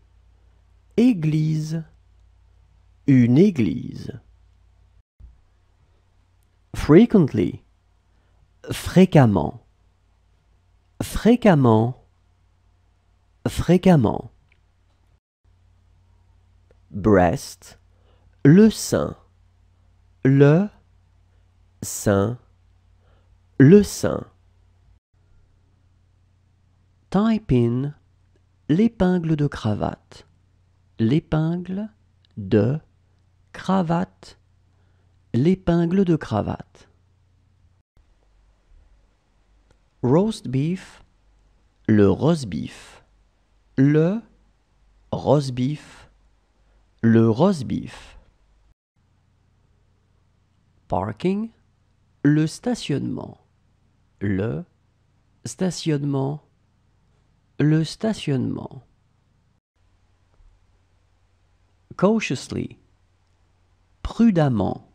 église, une église. Frequently, fréquemment, fréquemment, fréquemment. Breast, le sein, le sein, le sein. Type in l'épingle de cravate, l'épingle de cravate, l'épingle de cravate. Roast beef, le roast beef, le roast beef, le roast beef parking, le stationnement, le stationnement, le stationnement. Cautiously, prudemment,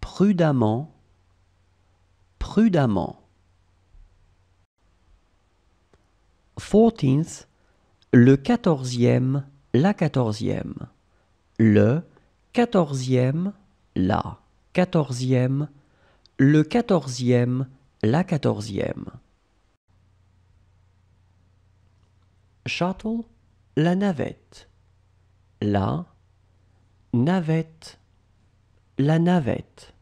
prudemment, prudemment. Fourteenth, le quatorzième, la quatorzième, le quatorzième, la quatorzième, le quatorzième, la quatorzième. Shuttle, la navette. La navette, la navette.